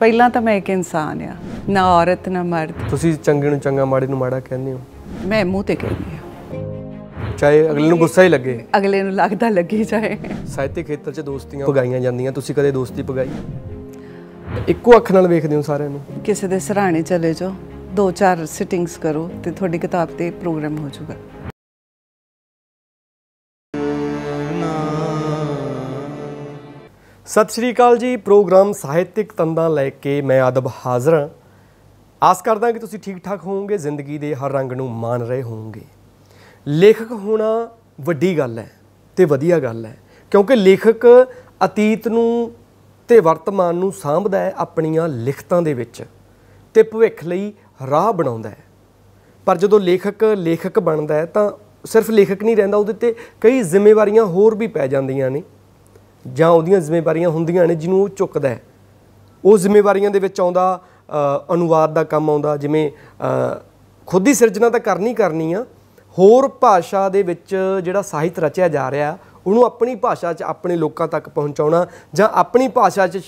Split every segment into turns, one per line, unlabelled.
ਪਹਿਲਾਂ ਤਾਂ ਮੈਂ ਇੱਕ ਇਨਸਾਨ ਆ ਨਾ ਔਰਤ ਨਾ ਮਰਦ
ਤੁਸੀਂ ਚੰਗੇ ਨੂੰ ਚੰਗਾ ਮਾੜੇ ਨੂੰ ਮਾੜਾ ਕਹਿੰਦੇ ਹੋ
ਮੈਂ ਮੂੰਹ ਤੇ ਕਹਿੰਦੀ
ਆ ਚਾਹੇ ਅਗਲੇ ਨੂੰ ਗੁੱਸਾ ਹੀ ਲੱਗੇ
ਅਗਲੇ ਨੂੰ ਲੱਗਦਾ ਲੱਗੀ ਚਾਹੇ
ਸਾਹਿਤਿਕ ਖੇਤਰ 'ਚ ਦੋਸਤੀਆਂ ਪਗਾਈਆਂ ਜਾਂਦੀਆਂ ਤੁਸੀਂ ਕਦੇ ਦੋਸਤੀ ਪਗਾਈ ਇੱਕੋ ਅੱਖ ਨਾਲ ਵੇਖਦੇ ਹੋ ਸਾਰਿਆਂ ਨੂੰ
ਕਿਸੇ ਦੇ ਸਹਰਾਣੇ ਚਲੇ ਜਾਓ ਦੋ ਚਾਰ ਸਿਟਿੰਗਸ ਕਰੋ ਤੇ ਤੁਹਾਡੀ ਕਿਤਾਬ ਤੇ ਪ੍ਰੋਗਰਾਮ ਹੋ ਜਾਊਗਾ
ਸਤਿ ਸ਼੍ਰੀ ਅਕਾਲ ਜੀ ਪ੍ਰੋਗਰਾਮ ਸਾਹਿਤਿਕ ਤੰਦਾਂ ਲੈ ਕੇ ਮੈਂ ਆਦਬ ਹਾਜ਼ਰ ਹਾਂ ਆਸ ਕਰਦਾ ਕਿ ਤੁਸੀਂ ਠੀਕ ਠਾਕ ਹੋਵੋਗੇ ਜ਼ਿੰਦਗੀ ਦੇ ਹਰ ਰੰਗ ਨੂੰ ਮਾਣ ਰਹੇ ਹੋਵੋਗੇ ਲੇਖਕ ਹੋਣਾ ਵੱਡੀ ਗੱਲ ਹੈ ਤੇ ਵਧੀਆ ਗੱਲ ਹੈ ਕਿਉਂਕਿ ਲੇਖਕ ਅਤੀਤ ਨੂੰ ਤੇ ਵਰਤਮਾਨ ਨੂੰ ਸਾਂਭਦਾ ਹੈ ਆਪਣੀਆਂ ਲਿਖਤਾਂ ਦੇ ਵਿੱਚ ਤੇ ਭਵਿੱਖ ਲਈ ਰਾਹ ਬਣਾਉਂਦਾ ਹੈ ਪਰ ਜਦੋਂ ਲੇਖਕ ਲੇਖਕ ਬਣਦਾ ਹੈ ਤਾਂ ਸਿਰਫ ਲੇਖਕ ਨਹੀਂ ਰਹਿੰਦਾ ਉਹਦੇ ਤੇ ਕਈ ਜ਼ਿੰਮੇਵਾਰੀਆਂ ਹੋਰ ਵੀ ਪੈ ਜਾਂਦੀਆਂ ਨੇ ਜਾਂ ਉਹਦੀਆਂ ਜ਼ਿੰਮੇਵਾਰੀਆਂ ਹੁੰਦੀਆਂ ਨੇ ਜਿਹਨੂੰ ਉਹ ਚੁੱਕਦਾ ਹੈ ਉਹ ਜ਼ਿੰਮੇਵਾਰੀਆਂ ਦੇ ਵਿੱਚ ਆਉਂਦਾ ਅਨੁਵਾਦ ਦਾ ਕੰਮ ਆਉਂਦਾ ਜਿਵੇਂ ਖੁਦ ਹੀ ਸਿਰਜਣਾ ਤਾਂ ਕਰਨੀ ਕਰਨੀ ਆ ਹੋਰ ਭਾਸ਼ਾ ਦੇ ਵਿੱਚ ਜਿਹੜਾ ਸਾਹਿਤ ਰਚਿਆ ਜਾ ਰਿਹਾ ਉਹਨੂੰ ਆਪਣੀ ਭਾਸ਼ਾ 'ਚ ਆਪਣੇ ਲੋਕਾਂ ਤੱਕ ਪਹੁੰਚਾਉਣਾ ਜਾਂ ਆਪਣੀ ਭਾਸ਼ਾ 'ਚ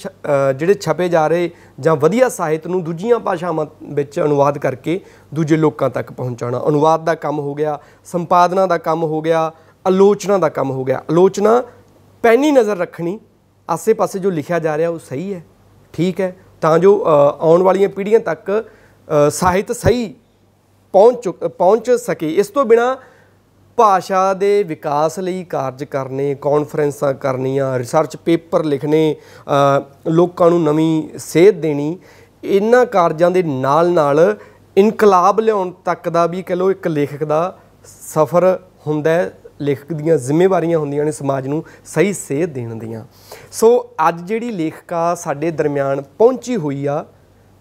ਜਿਹੜੇ ਛਪੇ ਜਾ ਰਹੇ ਜਾਂ ਵਧੀਆ ਸਾਹਿਤ ਨੂੰ ਦੂਜੀਆਂ ਭਾਸ਼ਾਵਾਂ ਵਿੱਚ ਅਨੁਵਾਦ ਕਰਕੇ ਦੂਜੇ ਲੋਕਾਂ ਤੱਕ ਪਹੁੰਚਾਉਣਾ ਅਨੁਵਾਦ ਦਾ ਕੰਮ ਹੋ ਗਿਆ ਸੰਪਾਦਨਾ ਦਾ ਕੰਮ ਹੋ ਗਿਆ ਆਲੋਚਨਾ ਦਾ ਕੰਮ ਹੋ ਗਿਆ ਆਲੋਚਨਾ ਪੈਣੀ ਨਜ਼ਰ ਰੱਖਣੀ ਆਸੇ-ਪਾਸੇ ਜੋ ਲਿਖਿਆ ਜਾ ਰਿਹਾ ਉਹ ਸਹੀ ਹੈ ਠੀਕ ਹੈ ਤਾਂ ਜੋ ਆਉਣ ਵਾਲੀਆਂ ਪੀੜ੍ਹੀਆਂ ਤੱਕ ਸਾਹਿਤ ਸਹੀ ਪਹੁੰਚ ਪਹੁੰਚ ਸਕੇ ਇਸ ਤੋਂ ਬਿਨਾ ਭਾਸ਼ਾ ਦੇ ਵਿਕਾਸ ਲਈ ਕਾਰਜ ਕਰਨੇ ਕਾਨਫਰੰਸਾਂ ਕਰਨੀਆਂ ਰਿਸਰਚ ਪੇਪਰ ਲਿਖਣੇ ਲੋਕਾਂ ਨੂੰ ਨਵੀਂ ਸੇਧ ਦੇਣੀ ਇਹਨਾਂ ਕਾਰਜਾਂ ਦੇ ਨਾਲ-ਨਾਲ ਇਨਕਲਾਬ ਲਿਆਉਣ ਤੱਕ ਦਾ ਵੀ ਕਹ ਲੋ ਇੱਕ ਲੇਖਕ ਦਾ ਸਫ਼ਰ ਹੁੰਦਾ ਹੈ ਲੇਖਕ ਦੀਆਂ ਜ਼ਿੰਮੇਵਾਰੀਆਂ ਹੁੰਦੀਆਂ ਨੇ ਸਮਾਜ ਨੂੰ ਸਹੀ ਸੇਧ ਦੇਣ ਦੀਆਂ ਸੋ ਅੱਜ ਜਿਹੜੀ ਲੇਖਕਾ ਸਾਡੇ ਦਰਮਿਆਨ ਪਹੁੰਚੀ ਹੋਈ ਆ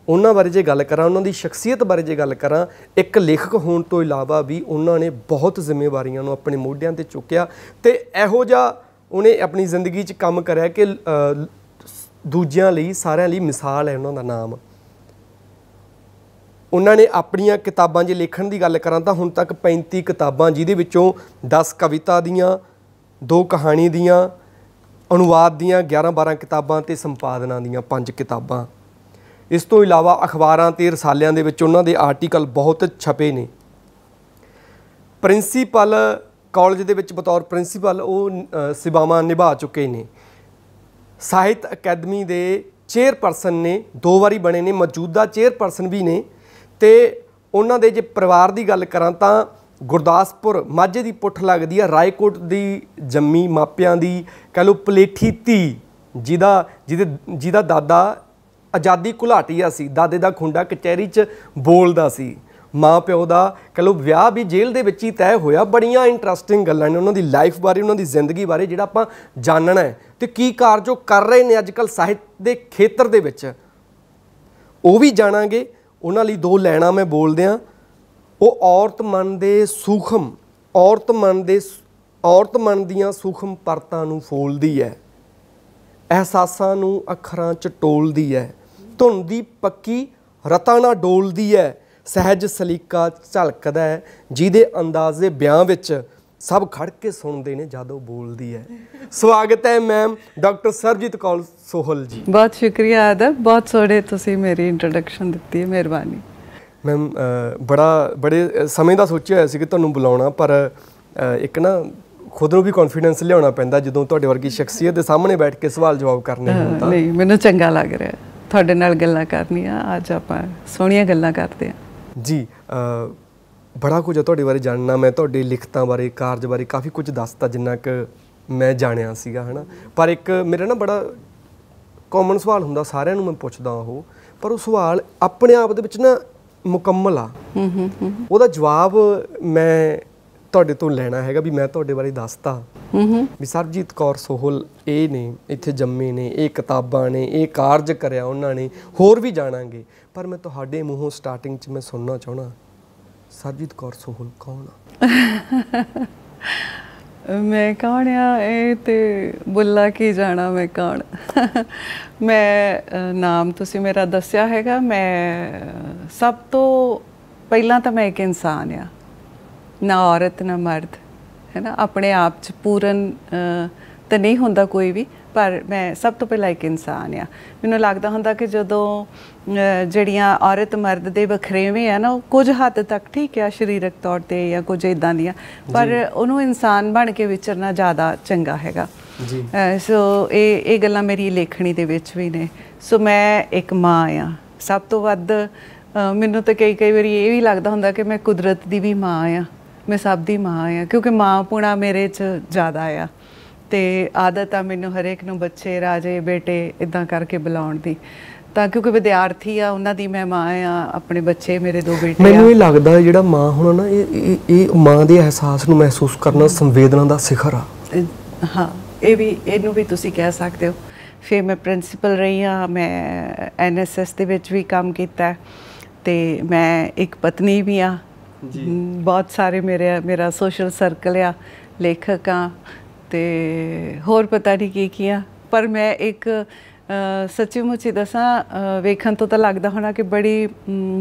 ਉਹਨਾਂ ਬਾਰੇ ਜੇ ਗੱਲ ਕਰਾਂ ਉਹਨਾਂ ਦੀ ਸ਼ਖਸੀਅਤ ਬਾਰੇ ਜੇ ਗੱਲ ਕਰਾਂ ਇੱਕ ਲੇਖਕ ਹੋਣ ਤੋਂ ਇਲਾਵਾ ਵੀ ਉਹਨਾਂ ਨੇ ਬਹੁਤ ਜ਼ਿੰਮੇਵਾਰੀਆਂ ਨੂੰ ਆਪਣੇ ਮੋਢਿਆਂ ਤੇ ਚੁੱਕਿਆ ਤੇ ਇਹੋ ਜਿਹਾ ਉਹਨੇ ਆਪਣੀ ਜ਼ਿੰਦਗੀ 'ਚ ਕੰਮ ਕਰਿਆ ਕਿ ਦੂਜਿਆਂ ਲਈ ਸਾਰਿਆਂ ਲਈ ਮਿਸਾਲ ਹੈ ਉਹਨਾਂ ਦਾ ਨਾਮ ਉਹਨਾਂ ਨੇ ਆਪਣੀਆਂ ਕਿਤਾਬਾਂ ਜੇ ਲੇਖਣ ਦੀ ਗੱਲ ਕਰਾਂ ਤਾਂ ਹੁਣ ਤੱਕ 35 ਕਿਤਾਬਾਂ ਜਿਹਦੇ ਵਿੱਚੋਂ 10 ਕਵਿਤਾ ਦੀਆਂ ਦੋ ਕਹਾਣੀ ਦੀਆਂ ਅਨੁਵਾਦ ਦੀਆਂ 11-12 ਕਿਤਾਬਾਂ ਤੇ ਸੰਪਾਦਨਾ ਦੀਆਂ 5 ਕਿਤਾਬਾਂ ਇਸ ਤੋਂ ਇਲਾਵਾ ਅਖਬਾਰਾਂ ਤੇ ਰਸਾਲਿਆਂ ਦੇ ਵਿੱਚ ਉਹਨਾਂ ਦੇ ਆਰਟੀਕਲ ਬਹੁਤ ਛਪੇ ਨੇ ਪ੍ਰਿੰਸੀਪਲ ਕਾਲਜ ਦੇ ਵਿੱਚ ਬਤੌਰ ਪ੍ਰਿੰਸੀਪਲ ਉਹ ਸਿਵਾਵਾਂ ਨਿਭਾ ਚੁੱਕੇ ਨੇ ਸਾਹਿਤ ਅਕੈਡਮੀ ਦੇ ਚੇਅਰਪਰਸਨ ਨੇ ਦੋ ਵਾਰੀ ਬਣੇ ਨੇ ਮੌਜੂਦਾ ਚੇਅਰਪਰਸਨ ਵੀ ਨੇ ਤੇ ਉਹਨਾਂ ਦੇ ਜੇ ਪਰਿਵਾਰ ਦੀ ਗੱਲ ਕਰਾਂ ਤਾਂ ਗੁਰਦਾਸਪੁਰ ਮਾਝੇ ਦੀ ਪੁੱਠ ਲੱਗਦੀ ਆ ਰਾਏਕੋਟ ਦੀ ਜੰਮੀ ਮਾਪਿਆਂ ਦੀ ਕਹ ਲੋ ਪਲੇਠੀ ਧੀ ਜਿਹਦਾ ਜਿਹਦੇ ਜਿਹਦਾ ਦਾਦਾ ਆਜ਼ਾਦੀ ਘੁਲਾਟੀਆ ਸੀ ਦਾਦੇ ਦਾ ਖੁੰਡਾ ਕਚਹਿਰੀ 'ਚ ਬੋਲਦਾ ਸੀ ਮਾਂ ਪਿਓ ਦਾ ਕਹ ਲੋ ਵਿਆਹ ਵੀ ਜੇਲ੍ਹ ਦੇ ਵਿੱਚ ਹੀ ਤੈਅ ਹੋਇਆ ਬੜੀਆਂ ਇੰਟਰਸਟਿੰਗ ਗੱਲਾਂ ਨੇ ਉਹਨਾਂ ਦੀ ਲਾਈਫ ਬਾਰੇ ਉਹਨਾਂ ਦੀ ਜ਼ਿੰਦਗੀ ਬਾਰੇ ਜਿਹੜਾ ਆਪਾਂ ਜਾਣਨਾ ਹੈ ਤੇ ਕੀ ਕਾਰਜ ਉਹ ਕਰ ਰਹੇ ਨੇ ਅੱਜਕੱਲ ਸਾਹਿਤ ਦੇ ਖੇਤਰ ਦੇ ਵਿੱਚ ਉਹ ਵੀ ਜਾਣਾਂਗੇ ਉਹਨਾਂ ਲਈ ਦੋ ਲੈਣਾ ਮੈਂ ਬੋਲਦਿਆਂ ਉਹ ਔਰਤ ਮਨ ਦੇ ਸੂਖਮ ਔਰਤ ਮਨ ਦੇ ਔਰਤ ਮਨ ਦੀਆਂ ਸੂਖਮ ਪਰਤਾਂ ਨੂੰ ਫੋਲਦੀ ਹੈ ਅਹਿਸਾਸਾਂ ਨੂੰ ਅੱਖਰਾਂ ਚ ਟੋਲਦੀ ਹੈ ਧੁਨ ਦੀ ਪੱਕੀ ਰਤਾਂ ਨਾਲ ਡੋਲਦੀ ਹੈ ਸਹਿਜ ਸਲੀਕਾ ਝਲਕਦਾ ਹੈ ਜਿਹਦੇ ਅੰਦਾਜ਼ੇ ਵਿਆਹ ਵਿੱਚ ਸਭ ਖੜ ਕੇ ਸੁਣਦੇ ਨੇ ਜਦੋਂ ਬੋਲਦੀ ਹੈ ਸਵਾਗਤ ਹੈ ਮੈਮ ਡਾਕਟਰ ਸਰਜੀਤ ਕੌਲ ਸੋਹਲ ਜੀ
ਬਹੁਤ ਸ਼ੁਕਰੀਆ ਆਦਰ ਬਹੁਤ ਸੋਹਣੇ ਤੁਸੀਂ ਮੇਰੀ ਇੰਟਰੋਡਕਸ਼ਨ ਦਿੱਤੀ ਹੈ ਮਿਹਰਬਾਨੀ ਮੈਮ ਬੜਾ ਬੜੇ ਸਮੇਂ
ਦਾ ਸੋਚਿਆ ਹੋਇਆ ਸੀ ਕਿ ਤੁਹਾਨੂੰ ਬੁਲਾਉਣਾ ਪਰ ਇੱਕ ਨਾ ਖੁਦ ਨੂੰ ਵੀ ਕੌਨਫੀਡੈਂਸ ਲਿਆਉਣਾ ਪੈਂਦਾ ਜਦੋਂ ਤੁਹਾਡੇ ਵਰਗੀ ਸ਼ਖਸੀਅਤ ਦੇ ਸਾਹਮਣੇ ਬੈਠ ਕੇ ਸਵਾਲ ਜਵਾਬ ਕਰਨੇ ਹੁੰਦਾ ਨਹੀਂ
ਮੈਨੂੰ ਚੰਗਾ ਲੱਗ ਰਿਹਾ ਤੁਹਾਡੇ ਨਾਲ ਗੱਲਾਂ ਕਰਨੀਆਂ ਅੱਜ ਆਪਾਂ ਸੋਹਣੀਆਂ ਗੱਲਾਂ ਕਰਦੇ ਆ
ਜੀ ਬੜਾ ਕੁਝ ਤੁਹਾਡੇ ਬਾਰੇ ਜਾਣਨਾ ਮੈਂ ਤੁਹਾਡੀ ਲਿਖਤਾਂ ਬਾਰੇ ਕਾਰਜ ਬਾਰੇ ਕਾਫੀ ਕੁਝ ਦੱਸਤਾ ਜਿੰਨਾ ਕਿ ਮੈਂ ਜਾਣਿਆ ਸੀਗਾ ਹਨਾ ਪਰ ਇੱਕ ਮੇਰਾ ਨਾ ਬੜਾ ਕਾਮਨ ਸਵਾਲ ਹੁੰਦਾ ਸਾਰਿਆਂ ਨੂੰ ਮੈਂ ਪੁੱਛਦਾ ਉਹ ਪਰ ਉਹ ਸਵਾਲ ਆਪਣੇ ਆਪ ਦੇ ਵਿੱਚ ਨਾ ਮੁਕੰਮਲ ਆ ਹੂੰ ਹੂੰ ਉਹਦਾ ਜਵਾਬ ਮੈਂ ਤੁਹਾਡੇ ਤੋਂ ਲੈਣਾ ਹੈਗਾ ਵੀ ਮੈਂ ਤੁਹਾਡੇ ਬਾਰੇ ਦੱਸਤਾ ਹੂੰ ਵੀ ਸਰਜੀਤ ਕੌਰ ਸੋਹਲ ਇਹ ਨੇ ਇੱਥੇ ਜੰਮੇ ਨੇ ਇਹ ਕਿਤਾਬਾਂ ਨੇ ਇਹ ਕਾਰਜ ਕਰਿਆ ਉਹਨਾਂ ਨੇ ਹੋਰ ਵੀ ਜਾਣਾਂਗੇ ਪਰ ਮੈਂ ਤੁਹਾਡੇ ਮੂੰਹੋਂ ਸਟਾਰਟਿੰਗ 'ਚ ਮੈਂ ਸੁਣਨਾ ਚਾਹਣਾ ਸਾਜਿਦ ਕੌਰ ਸੋਹਲ ਕੌਣ ਆ
ਮੈਂ ਕੌਣ ਆ ਇਹ ਤੇ ਬੁੱਲਾ ਕੀ ਜਾਣਾ ਮੈਂ ਕੌਣ ਮੈਂ ਨਾਮ ਤੁਸੀਂ ਮੇਰਾ ਦੱਸਿਆ ਹੈਗਾ ਮੈਂ ਸਭ ਤੋਂ ਪਹਿਲਾਂ ਤਾਂ ਮੈਂ ਇੱਕ ਇਨਸਾਨ ਆ ਨਾ ਔਰਤ ਨਾ ਮਰਦ ਹੈ ਨਾ ਆਪਣੇ ਆਪ ਚ ਪੂਰਨ ਤਾਂ ਨਹੀਂ ਹੁੰਦਾ ਕੋਈ ਵੀ ਪਰ ਮੈਂ ਸਭ ਤੋਂ ਪਹਿਲਾਂ ਇੱਕ ਇਨਸਾਨ ਆ ਮੈਨੂੰ ਲੱਗਦਾ ਹੁੰਦਾ ਕਿ ਜਦੋਂ ਜਿਹੜੀਆਂ ਔਰਤ ਮਰਦ ਦੇ ਵਖਰੇਵੇਂ ਆ ਨਾ ਉਹ ਕੁਝ ਹੱਦ ਤੱਕ ਠੀਕ ਆ ਸਰੀਰਕ ਤੌਰ ਤੇ ਜਾਂ ਕੁਝ ਇਦਾਂ ਦੀਆਂ ਪਰ ਉਹਨੂੰ ਇਨਸਾਨ ਬਣ ਕੇ ਵਿਚਰਨਾ ਜ਼ਿਆਦਾ ਚੰਗਾ ਹੈਗਾ ਜੀ ਸੋ ਇਹ ਇਹ ਗੱਲਾਂ ਮੇਰੀ ਲੇਖਣੀ ਦੇ ਵਿੱਚ ਵੀ ਨੇ ਸੋ ਮੈਂ ਇੱਕ ਮਾਂ ਆ ਸਭ ਤੋਂ ਵੱਧ ਮੈਨੂੰ ਤਾਂ ਕਈ ਕਈ ਵਾਰੀ ਇਹ ਵੀ ਲੱਗਦਾ ਹੁੰਦਾ ਕਿ ਮੈਂ ਕੁਦਰਤ ਦੀ ਵੀ ਮਾਂ ਆ ਮੈਂ ਸਭ ਦੀ ਮਾਂ ਆ ਕਿਉਂਕਿ ਮਾਂ ਪੁਣਾ ਮੇਰੇ 'ਚ ਜ਼ਿਆਦਾ ਆ ਤੇ ਆਦਤ ਆ ਮੈਨੂੰ ਹਰੇਕ ਨੂੰ ਬੱਚੇ ਰਾਜੇ ਬੇਟੇ ਇਦਾਂ ਕਰਕੇ ਬੁਲਾਉਣ ਦੀ ਤਾਂ ਕਿਉਂਕਿ ਵਿਦਿਆਰਥੀ ਆ ਉਹਨਾਂ ਦੀ ਮੈਂ ਮਾਂ ਆ ਆਪਣੇ ਬੱਚੇ ਮੇਰੇ ਦੋ ਬੇਟੇ ਆ ਮੈਨੂੰ
ਇਹ ਲੱਗਦਾ ਜਿਹੜਾ ਮਾਂ ਹੁਣ ਨਾ ਇਹ ਇਹ ਮਾਂ ਦੇ ਅਹਿਸਾਸ ਨੂੰ ਮਹਿਸੂਸ ਕਰਨਾ ਸੰਵੇਦਨਾ ਦਾ ਸਿਖਰ ਆ
ਹਾਂ ਇਹ ਵੀ ਇਹਨੂੰ ਵੀ ਤੁਸੀਂ ਕਹਿ ਸਕਦੇ ਹੋ ਫਿਰ ਮੈਂ ਪ੍ਰਿੰਸੀਪਲ ਰਹੀ ਆ ਮੈਂ ਐਨਐਸਐਸ ਦੇ ਵਿੱਚ ਵੀ ਕੰਮ ਕੀਤਾ ਤੇ ਮੈਂ ਇੱਕ ਪਤਨੀ ਵੀ ਆ ਜੀ ਬਹੁਤ ਸਾਰੇ ਮੇਰੇ ਮੇਰਾ ਸੋਸ਼ਲ ਸਰਕਲ ਆ ਲੇਖਕ ਆ ਤੇ ਹੋਰ ਪਤਾ ਨਹੀਂ ਕੀ ਕੀਆ ਪਰ ਮੈਂ ਇੱਕ ਸੱਚੀ ਮੁੱਚੀ ਦੱਸਾਂ ਵੇਖਣ ਤੋਂ ਤਾਂ ਲੱਗਦਾ ਹੋਣਾ ਕਿ ਬੜੀ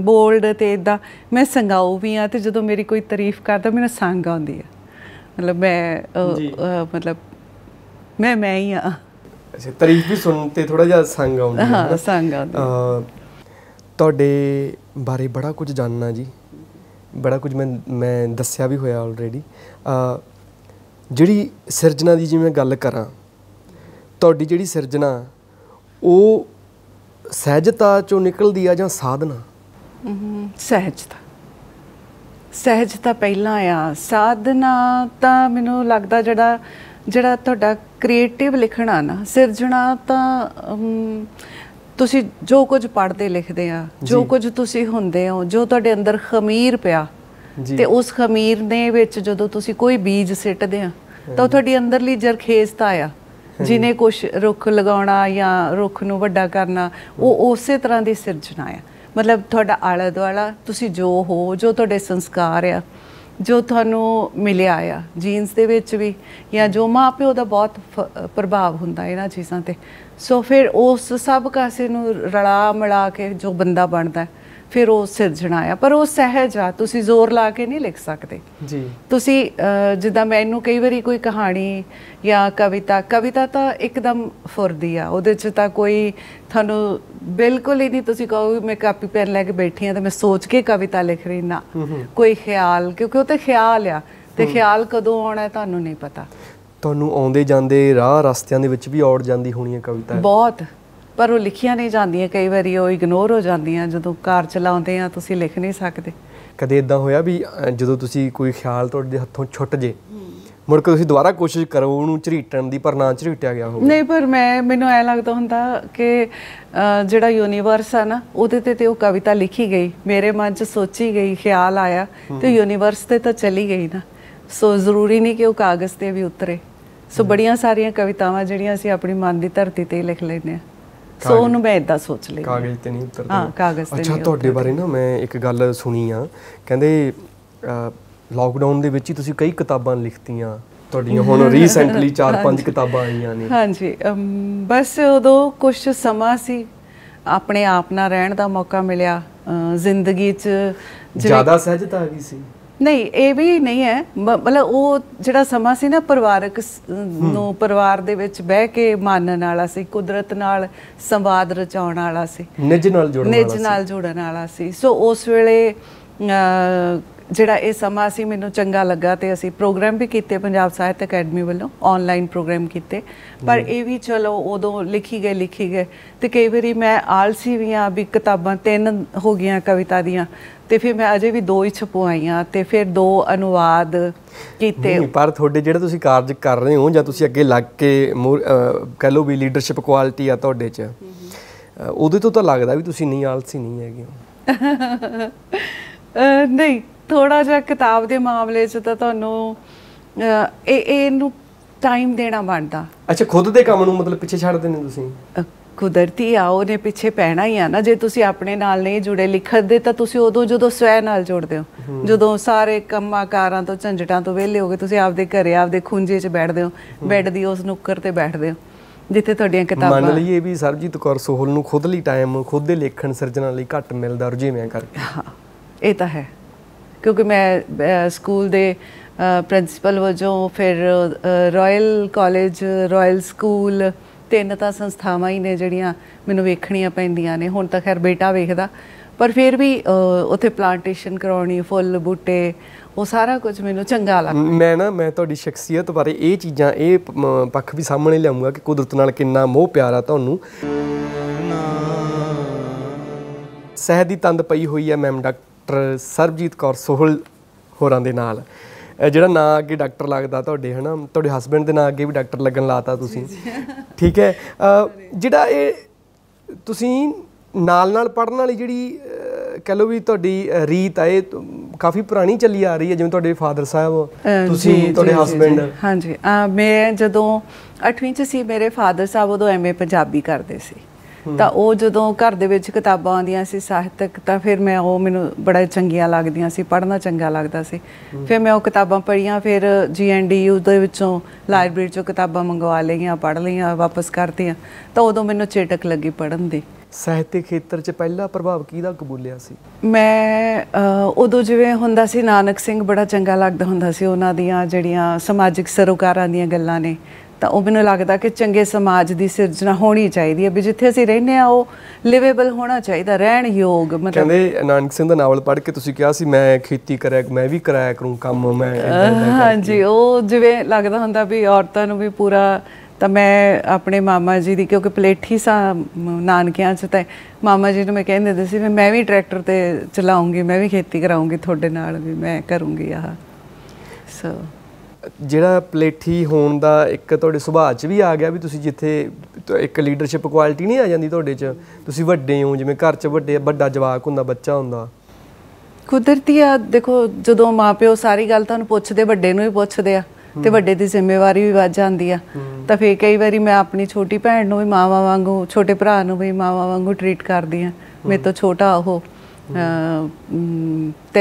ਬੋਲਡ ਤੇ ਇਦਾਂ ਮੈਂ ਸੰਗਾਉ ਵੀ ਆ ਤੇ ਜਦੋਂ ਮੇਰੀ ਕੋਈ ਤਾਰੀਫ ਕਰਦਾ ਮੈਨੂੰ ਸੰਗ ਆਉਂਦੀ ਆ ਮਤਲਬ ਮੈਂ ਮਤਲਬ ਮੈਂ ਮੈਂ ਹੀ ਆ
ਅੱਛਾ ਤਾਰੀਫ ਵੀ ਸੁਣ ਤੇ ਥੋੜਾ ਜਿਹਾ ਸੰਗ ਆਉਂਦੀ ਹਾਂ ਸੰਗ ਆਉਂਦਾ ਤੁਹਾਡੇ ਬਾਰੇ ਬੜਾ ਕੁਝ ਜਾਣਨਾ ਜੀ ਬੜਾ ਕੁਝ ਮੈਂ ਮੈਂ ਦੱਸਿਆ ਵੀ ਹੋਇਆ ਆਲਰੇਡੀ ਜਿਹੜੀ ਸਿਰਜਣਾ ਦੀ ਜਿਵੇਂ ਗੱਲ ਕਰਾਂ ਤੁਹਾਡੀ ਜਿਹੜੀ ਸਿਰਜਣਾ ਉਹ ਸਹਿਜਤਾ ਚੋਂ ਨਿਕਲਦੀ ਆ ਜਾਂ ਸਾਧਨਾ
ਸਹਿਜਤਾ ਸਹਿਜਤਾ ਪਹਿਲਾਂ ਆ ਸਾਧਨਾ ਤਾਂ ਮੈਨੂੰ ਲੱਗਦਾ ਜਿਹੜਾ ਜਿਹੜਾ ਤੁਹਾਡਾ ਕ੍ਰੀਏਟਿਵ ਲਿਖਣਾ ਨਾ ਸਿਰਜਣਾ ਤਾਂ ਤੁਸੀਂ ਜੋ ਕੁਝ ਪੜ੍ਹਦੇ ਲਿਖਦੇ ਆ ਜੋ ਕੁਝ ਤੁਸੀਂ ਹੁੰਦੇ ਹੋ ਜੋ ਤੁਹਾਡੇ ਅੰਦਰ ਖਮੀਰ ਪਿਆ ਤੇ ਉਸ ਖਮੀਰ ਦੇ ਵਿੱਚ ਜਦੋਂ ਤੁਸੀਂ ਕੋਈ ਬੀਜ ਸਿੱਟਦੇ ਆ ਤਾਂ ਤੁਹਾਡੀ ਅੰਦਰਲੀ ਜਰਖੇਜ਼ਤਾ ਆ ਜਿਨੇ ਕੁਛ ਰੁੱਖ ਲਗਾਉਣਾ ਜਾਂ ਰੁੱਖ ਨੂੰ ਵੱਡਾ ਕਰਨਾ ਉਹ ਉਸੇ ਤਰ੍ਹਾਂ ਦੀ ਸਿਰਜਣਾ ਆ ਮਤਲਬ ਤੁਹਾਡਾ ਆਲਾ ਦੁਆਲਾ ਤੁਸੀਂ ਜੋ ਹੋ ਜੋ ਤੁਹਾਡੇ ਸੰਸਕਾਰ ਆ ਜੋ ਤੁਹਾਨੂੰ ਮਿਲਿਆ ਆ ਜੀਨਸ ਦੇ ਵਿੱਚ ਵੀ ਜਾਂ ਜੋ ਮਾਪਿਓ ਦਾ ਬਹੁਤ ਪ੍ਰਭਾਵ ਹੁੰਦਾ ਇਹਨਾਂ ਚੀਜ਼ਾਂ ਤੇ ਸੋ ਫਿਰ ਉਸ ਸਭ ਕਾਸੇ ਨੂੰ ਰਲਾ ਮਿਲਾ ਕੇ ਜੋ ਬੰਦਾ ਬਣਦਾ ਹੈ ਫਿਰ ਉਹ ਸਿਰਜਣਾ ਆ ਪਰ ਉਹ ਸਹਿਜ ਆ ਤੁਸੀਂ ਜ਼ੋਰ ਲਾ ਕੇ ਨਹੀਂ ਲਿਖ ਸਕਦੇ ਜੀ ਤੁਸੀਂ ਜਿੱਦਾਂ ਮੈਨੂੰ ਕਈ ਵਾਰੀ ਕੋਈ ਕਹਾਣੀ ਜਾਂ ਕਵਿਤਾ ਕਵਿਤਾ ਤਾਂ ਇੱਕਦਮ ਫੁਰਦੀ ਆ ਉਹਦੇ 'ਚ ਤਾਂ ਕੋਈ ਤੁਹਾਨੂੰ ਬਿਲਕੁਲ ਹੀ ਨਹੀਂ ਤੁਸੀਂ ਕਹੋ ਮੈਂ ਕਾਪੀ ਪੈਨ ਲੈ ਕੇ ਬੈਠੀ ਆ ਤੇ ਮੈਂ ਸੋਚ ਕੇ ਕਵਿਤਾ ਲਿਖ ਰਹੀ ਨਾ ਕੋਈ ਖਿਆਲ ਕਿਉਂਕਿ ਉਹ ਤਾਂ ਖਿਆਲ ਆ ਤੇ ਖਿਆਲ ਕਦੋਂ ਆਉਣਾ ਤੁਹਾਨੂੰ ਨਹੀਂ ਪਤਾ
ਤੁਹਾਨੂੰ ਆਉਂਦੇ ਜਾਂਦੇ ਰਾਹ ਰਸਤਿਆਂ ਦੇ ਵਿੱਚ ਵੀ ਔੜ ਜਾਂਦੀ ਹੋਣੀ ਹੈ ਕਵਿਤਾ
ਬਹੁਤ ਪਰ ਉਹ ਲਿਖੀਆਂ ਨਹੀਂ ਜਾਂਦੀਆਂ ਕਈ ਵਾਰੀ ਉਹ ਇਗਨੋਰ ਹੋ ਜਾਂਦੀਆਂ ਜਦੋਂ ਕਾਰ ਚਲਾਉਂਦੇ ਆ ਤੁਸੀਂ ਲਿਖ ਨਹੀਂ ਸਕਦੇ
ਕਦੇ ਇਦਾਂ ਹੋਇਆ ਵੀ ਜਦੋਂ ਤੁਸੀਂ ਕੋਈ ਖਿਆਲ ਤੁਹਾਡੇ ਹੱਥੋਂ ਛੁੱਟ ਜੇ ਮੁੜ ਕੇ ਤੁਸੀਂ ਦੁਬਾਰਾ ਕੋਸ਼ਿਸ਼ ਕਰੋ ਉਹਨੂੰ ਝਰੀਟਣ ਦੀ ਪਰ ਨਾ ਝਰੀਟਿਆ ਗਿਆ ਹੋਵੇ ਨਹੀਂ
ਪਰ ਮੈਂ ਮੈਨੂੰ ਐ ਲੱਗਦਾ ਹੁੰਦਾ ਕਿ ਜਿਹੜਾ ਯੂਨੀਵਰਸ ਆ ਨਾ ਉਹਦੇ ਤੇ ਤੇ ਉਹ ਕਵਿਤਾ ਲਿਖੀ ਗਈ ਮੇਰੇ ਮਨ 'ਚ ਸੋਚੀ ਗਈ ਖਿਆਲ ਆਇਆ ਤੇ ਯੂਨੀਵਰਸ ਤੇ ਤਾਂ ਚਲੀ ਗਈ ਨਾ ਸੋ ਜ਼ਰੂਰੀ ਨਹੀਂ ਕਿ ਉਹ ਕਾਗਜ਼ ਤੇ ਵੀ ਉਤਰੇ ਸੋ ਬੜੀਆਂ ਸਾਰੀਆਂ ਕਵਿਤਾਵਾਂ ਜਿਹੜੀਆਂ ਅਸੀਂ ਆਪਣੀ ਮਨ ਦੀ ਧਰਤੀ ਤੇ ਲਿਖ ਲੈਨੇ ਆ ਸੋ ਉਹਨੂੰ ਮੈਂ ਇਦਾਂ ਸੋਚ ਲਈ ਕਾਗਜ਼ ਤੇ ਨਹੀਂ ਉਤਰਦਾ ਹਾਂ ਕਾਗਜ਼ ਤੇ ਅੱਛਾ ਤੁਹਾਡੇ ਬਾਰੇ
ਨਾ ਮੈਂ ਇੱਕ ਗੱਲ ਸੁਣੀ ਆ ਕਹਿੰਦੇ ਲਾਕਡਾਊਨ ਦੇ ਵਿੱਚ ਹੀ ਤੁਸੀਂ ਕਈ ਕਿਤਾਬਾਂ ਲਿਖਤੀਆਂ ਤੁਹਾਡੀਆਂ ਹੁਣ ਰੀਸੈਂਟਲੀ 4-5 ਕਿਤਾਬਾਂ ਆਈਆਂ ਨੇ ਹਾਂਜੀ
ਬਸ ਉਦੋਂ ਕੁਝ ਸਮਾਂ ਸੀ ਆਪਣੇ ਆਪ ਨਾਲ ਰਹਿਣ ਦਾ ਮੌਕਾ ਮਿਲਿਆ ਜ਼ਿੰਦਗੀ 'ਚ ਜਿਆਦਾ
ਸਹਿਜਤਾ ਆ ਗਈ ਸੀ
ਨਹੀਂ ਇਹ ਵੀ ਨਹੀਂ ਹੈ ਮਤਲਬ ਉਹ ਜਿਹੜਾ ਸਮਾਂ ਸੀ ਨਾ ਪਰਿਵਾਰਕ ਨੂੰ ਪਰਿਵਾਰ ਦੇ ਵਿੱਚ ਬਹਿ ਕੇ ਮਾਨਣ ਵਾਲਾ ਸੀ ਕੁਦਰਤ ਨਾਲ ਸੰਵਾਦ ਰਚਾਉਣ ਵਾਲਾ ਸੀ ਨਿਜ ਨਾਲ ਜੁੜਨ ਵਾਲਾ ਸੀ ਨਿਜ ਨਾਲ ਜੁੜਨ ਵਾਲਾ ਸੀ ਸੋ ਉਸ ਵੇਲੇ ਜਿਹੜਾ ਇਹ ਸਮਾਂ ਸੀ ਮੈਨੂੰ ਚੰਗਾ ਲੱਗਾ ਤੇ ਅਸੀਂ ਪ੍ਰੋਗਰਾਮ ਵੀ ਕੀਤੇ ਪੰਜਾਬ ਸਾਹਿਤ ਅਕੈਡਮੀ ਵੱਲੋਂ ਆਨਲਾਈਨ ਪ੍ਰੋਗਰਾਮ ਕੀਤੇ ਪਰ ਇਹ ਵੀ ਚਲੋ ਉਦੋਂ ਲਿਖੀ ਗਏ ਲਿਖੀ ਗਏ ਤੇ ਕਈ ਵਾਰੀ ਮੈਂ ਆਲਸੀ ਵੀ ਆ ਵੀ ਕਿਤਾਬਾਂ ਤਿੰਨ ਹੋ ਗਈਆਂ ਕਵਿਤਾ ਦੀਆਂ ਤੇ ਫਿਰ ਮੈਂ ਅਜੇ ਵੀ ਦੋ ਹੀ ਛਪਵਾਈਆਂ ਤੇ ਫਿਰ ਦੋ ਅਨੁਵਾਦ ਕੀਤੇ
ਪਰ ਤੁਹਾਡੇ ਜਿਹੜਾ ਤੁਸੀਂ ਕਾਰਜ ਕਰ ਰਹੇ ਹੋ ਜਾਂ ਤੁਸੀਂ ਅੱਗੇ ਲੱਗ ਕੇ ਕਹ ਲਓ ਵੀ ਲੀਡਰਸ਼ਿਪ ਕੁਆਲਿਟੀ ਆ ਤੁਹਾਡੇ 'ਚ ਉਹਦੇ ਤੋਂ ਤਾਂ ਲੱਗਦਾ ਵੀ ਤੁਸੀਂ ਨਹੀਂ ਆਲਸੀ ਨਹੀਂ ਹੈਗੇ
ਨਹੀਂ ਥੋੜਾ ਜਿਹਾ ਕਿਤਾਬ ਦੇ ਮਾਮਲੇ 'ਚ ਤਾਂ ਤੁਹਾਨੂੰ ਇਹ ਇਹਨੂੰ ਟਾਈਮ ਦੇਣਾ ਬਣਦਾ
ਅੱਛਾ ਖੁਦ ਦੇ ਕੰਮ ਨੂੰ ਮਤਲਬ ਪਿੱਛੇ ਛੱਡ ਦਿੰਦੇ ਤੁਸੀਂ
ਕੁਦਰਤੀ ਆ ਉਹਨੇ ਪਿੱਛੇ ਪੈਣਾ ਹੀ ਆ ਨਾ ਜੇ ਤੁਸੀਂ ਆਪਣੇ ਨਾਲ ਨਹੀਂ ਜੁੜੇ ਲਿਖਤ ਦੇ ਤਾਂ ਤੁਸੀਂ ਉਦੋਂ ਜਦੋਂ ਸਵੈ ਨਾਲ ਜੁੜਦੇ ਹੋ ਜਦੋਂ ਸਾਰੇ ਕੰਮਾਂਕਾਰਾਂ ਤੋਂ ਝੰਡਟਾਂ ਤੋਂ ਵਿਹਲੇ ਹੋਗੇ ਤੁਸੀਂ ਆਪਦੇ ਘਰੇ ਆਪਦੇ ਖੁੰਝੇ 'ਚ ਬੈਠਦੇ ਹੋ ਬੈੱਡ ਦੀ ਉਸ ਨੁੱਕਰ ਤੇ ਬੈਠਦੇ ਹੋ ਜਿੱਥੇ ਤੁਹਾਡੀਆਂ ਕਿਤਾਬਾਂ ਮੰਨ
ਲਈਏ ਵੀ ਸਰਜੀਤ ਕੌਰ ਸੋਹਲ ਨੂੰ ਖੁਦ ਲਈ ਟਾਈਮ ਖੁਦ ਦੇ ਲੇਖਣ ਸਿਰਜਣਾ ਲਈ ਘੱਟ ਮਿਲਦਾ ਰੁਝੇਵਿਆਂ ਕਰਕੇ ਹਾਂ
ਇਹ ਤਾਂ ਹੈ ਕਿਉਂਕਿ ਮੈਂ ਸਕੂਲ ਦੇ ਪ੍ਰਿੰਸੀਪਲ ਵਜੋਂ ਫਿਰ ਰਾਇਲ ਕਾਲਜ ਰਾਇਲ ਸਕੂਲ ਤਿੰਨ ਤਾਂ ਸੰਸਥਾਵਾਂ ਹੀ ਨੇ ਜਿਹੜੀਆਂ ਮੈਨੂੰ ਵੇਖਣੀਆਂ ਪੈਂਦੀਆਂ ਨੇ ਹੁਣ ਤਾਂ ਖੈਰ ਬੇਟਾ ਵੇਖਦਾ ਪਰ ਫਿਰ ਵੀ ਉੱਥੇ ਪਲਾਂਟੇਸ਼ਨ ਕਰਾਉਣੀ ਫੁੱਲ ਬੂਟੇ ਉਹ ਸਾਰਾ ਕੁਝ ਮੈਨੂੰ ਚੰਗਾ ਲੱਗਦਾ
ਮੈਂ ਨਾ ਮੈਂ ਤੁਹਾਡੀ ਸ਼ਖਸੀਅਤ ਬਾਰੇ ਇਹ ਚੀਜ਼ਾਂ ਇਹ ਪੱਖ ਵੀ ਸਾਹਮਣੇ ਲਿਆਉਂਗਾ ਕਿ ਕੁਦਰਤ ਨਾਲ ਕਿੰਨਾ ਮੋਹ ਪਿਆਰ ਆ ਤੁਹਾਨੂੰ ਸਹਿਦੀ ਤੰਦ ਪਈ ਹੋਈ ਹੈ ma'am doctor doctor Sarabjit Kaur Sohal ਹੋਰਾਂ ਦੇ ਨਾਲ ਜਿਹੜਾ ਨਾਂ ਅੱਗੇ ਡਾਕਟਰ ਲੱਗਦਾ ਤੁਹਾਡੇ ਹਨਾ ਤੁਹਾਡੇ ਹਸਬੰਡ ਦੇ ਨਾਂ ਅੱਗੇ ਵੀ ਡਾਕਟਰ ਲੱਗਣ ਲਾਤਾ ਤੁਸੀਂ ਠੀਕ ਹੈ ਜਿਹੜਾ ਇਹ ਤੁਸੀਂ ਨਾਲ ਨਾਲ ਪੜਨ ਵਾਲੀ ਜਿਹੜੀ ਕਹ ਲੋ ਵੀ ਤੁਹਾਡੀ ਰੀਤ ਆ ਇਹ ਕਾਫੀ ਪੁਰਾਣੀ ਚੱਲੀ ਆ ਰਹੀ ਹੈ ਜਿਵੇਂ ਤੁਹਾਡੇ ਫਾਦਰ ਸਾਹਿਬ ਤੁਸੀਂ ਤੁਹਾਡੇ ਹਸਬੰਡ
ਹਾਂਜੀ ਮੈਂ ਜਦੋਂ 8ਵੀਂ ਚ ਸੀ ਮੇਰੇ ਫਾਦਰ ਸਾਹਿਬ ਉਹਦੋਂ ਐਮਏ ਪੰਜਾਬੀ ਕਰਦੇ ਸੀ ਤਾਂ ਉਹ ਜਦੋਂ ਘਰ ਦੇ ਵਿੱਚ ਕਿਤਾਬਾਂ ਆਉਂਦੀਆਂ ਸੀ ਸਾਹਿਤਕ ਤਾਂ ਫਿਰ ਮੈਂ ਉਹ ਮੈਨੂੰ ਬੜਾ ਚੰਗੀਆਂ ਲੱਗਦੀਆਂ ਸੀ ਪੜ੍ਹਨਾ ਚੰਗਾ ਲੱਗਦਾ ਸੀ ਫਿਰ ਮੈਂ ਉਹ ਕਿਤਾਬਾਂ ਪੜ੍ਹੀਆਂ ਫਿਰ ਜੀਐਨਡੀਯੂ ਦੇ ਵਿੱਚੋਂ ਲਾਇਬ੍ਰੇਰੀ ਚੋਂ ਕਿਤਾਬਾਂ ਮੰਗਵਾ ਲਈਆਂ ਪੜ੍ਹ ਲਈਆਂ ਵਾਪਸ ਕਰਤੀਆਂ ਤਾਂ ਉਦੋਂ ਮੈਨੂੰ ਚੇਟਕ ਲੱਗੀ ਪੜ੍ਹਨ ਦੀ ਸਾਹਿਤਿਕ ਖੇਤਰ 'ਚ
ਪਹਿਲਾ ਪ੍ਰਭਾਵ ਕਿਹਦਾ ਕਬੂਲਿਆ ਸੀ
ਮੈਂ ਉਦੋਂ ਜਿਵੇਂ ਹੁੰਦਾ ਸੀ ਨਾਨਕ ਸਿੰਘ ਬੜਾ ਚੰਗਾ ਲੱਗਦਾ ਹੁੰਦਾ ਸੀ ਉਹਨਾਂ ਦੀਆਂ ਜਿਹੜੀਆਂ ਸਮਾਜਿਕ ਸਰੋਕਾਰਾਂ ਦੀਆਂ ਗੱਲਾਂ ਨੇ ਤਾਂ ਉਹ ਮੈਨੂੰ ਲੱਗਦਾ ਕਿ ਚੰਗੇ ਸਮਾਜ ਦੀ ਸਿਰਜਣਾ ਹੋਣੀ ਚਾਹੀਦੀ ਹੈ ਵੀ ਜਿੱਥੇ ਅਸੀਂ ਰਹਿੰਦੇ ਆ ਉਹ ਲਿਵੇਬਲ ਹੋਣਾ ਚਾਹੀਦਾ ਰਹਿਣ ਯੋਗ ਮਤਲਬ ਕਹਿੰਦੇ
ਨਾਨਕ ਸਿੰਘ ਦਾ ਨਾਵਲ ਪੜ੍ਹ ਕੇ ਤੁਸੀਂ ਕਿਹਾ ਸੀ ਮੈਂ ਖੇਤੀ ਕਰਿਆ ਮੈਂ ਵੀ ਕਰਾਇਆ ਕਰੂੰ ਕੰਮ ਮੈਂ
ਹਾਂਜੀ ਉਹ ਜਿਵੇਂ ਲੱਗਦਾ ਹੁੰਦਾ ਵੀ ਔਰਤਾਂ ਨੂੰ ਵੀ ਪੂਰਾ ਤਾਂ ਮੈਂ ਆਪਣੇ ਮਾਮਾ ਜੀ ਦੀ ਕਿਉਂਕਿ ਪਲੇਠੀ ਸਾ ਨਾਨਕਿਆਂ ਚ ਤਾਂ ਮਾਮਾ ਜੀ ਨੂੰ ਮੈਂ ਕਹਿੰਦੇ ਦੇ ਸੀ ਵੀ ਮੈਂ ਵੀ ਟਰੈਕਟਰ ਤੇ ਚਲਾਉਂਗੀ ਮੈਂ ਵੀ ਖੇਤੀ ਕਰਾਉਂਗੀ ਤੁਹਾਡੇ ਨਾਲ ਵੀ ਮੈਂ ਕਰੂੰਗੀ ਆਹ ਸੋ
ਜਿਹੜਾ ਪਲੇਠੀ ਹੋਣ ਦਾ ਇੱਕ ਤੁਹਾਡੇ ਸੁਭਾਅ 'ਚ ਵੀ ਆ ਗਿਆ ਵੀ ਤੁਸੀਂ ਜਿੱਥੇ ਇੱਕ ਲੀਡਰਸ਼ਿਪ ਕੁਆਲਿਟੀ ਨਹੀਂ ਆ ਜਾਂਦੀ ਤੁਹਾਡੇ 'ਚ ਤੁਸੀਂ ਵੱਡੇ ਹੋ ਜਿਵੇਂ ਘਰ 'ਚ ਵੱਡੇ ਵੱਡਾ ਜਵਾਕ ਹੁੰਦਾ ਬੱਚਾ ਹੁੰਦਾ
ਕੁਦਰਤੀ ਆ ਦੇਖੋ ਜਦੋਂ ਮਾਪਿਓ ਸਾਰੀ ਗੱਲ ਤੁਹਾਨੂੰ ਪੁੱਛਦੇ ਵੱਡੇ ਨੂੰ ਹੀ ਪੁੱਛਦੇ ਆ ਤੇ ਵੱਡੇ ਦੀ ਜ਼ਿੰਮੇਵਾਰੀ ਵੀ ਵੱਧ ਜਾਂਦੀ ਆ ਤਾਂ ਫੇਰ ਕਈ ਵਾਰੀ ਮੈਂ ਆਪਣੀ ਛੋਟੀ ਭੈਣ ਨੂੰ ਵੀ ਮਾਵਾ ਵਾਂਗੂ ਛੋਟੇ ਭਰਾ ਨੂੰ ਵੀ ਮਾਵਾ ਵਾਂਗੂ ਟ੍ਰੀਟ ਕਰਦੀ ਆ ਮੇਰੇ ਤੋਂ ਛੋਟਾ ਉਹ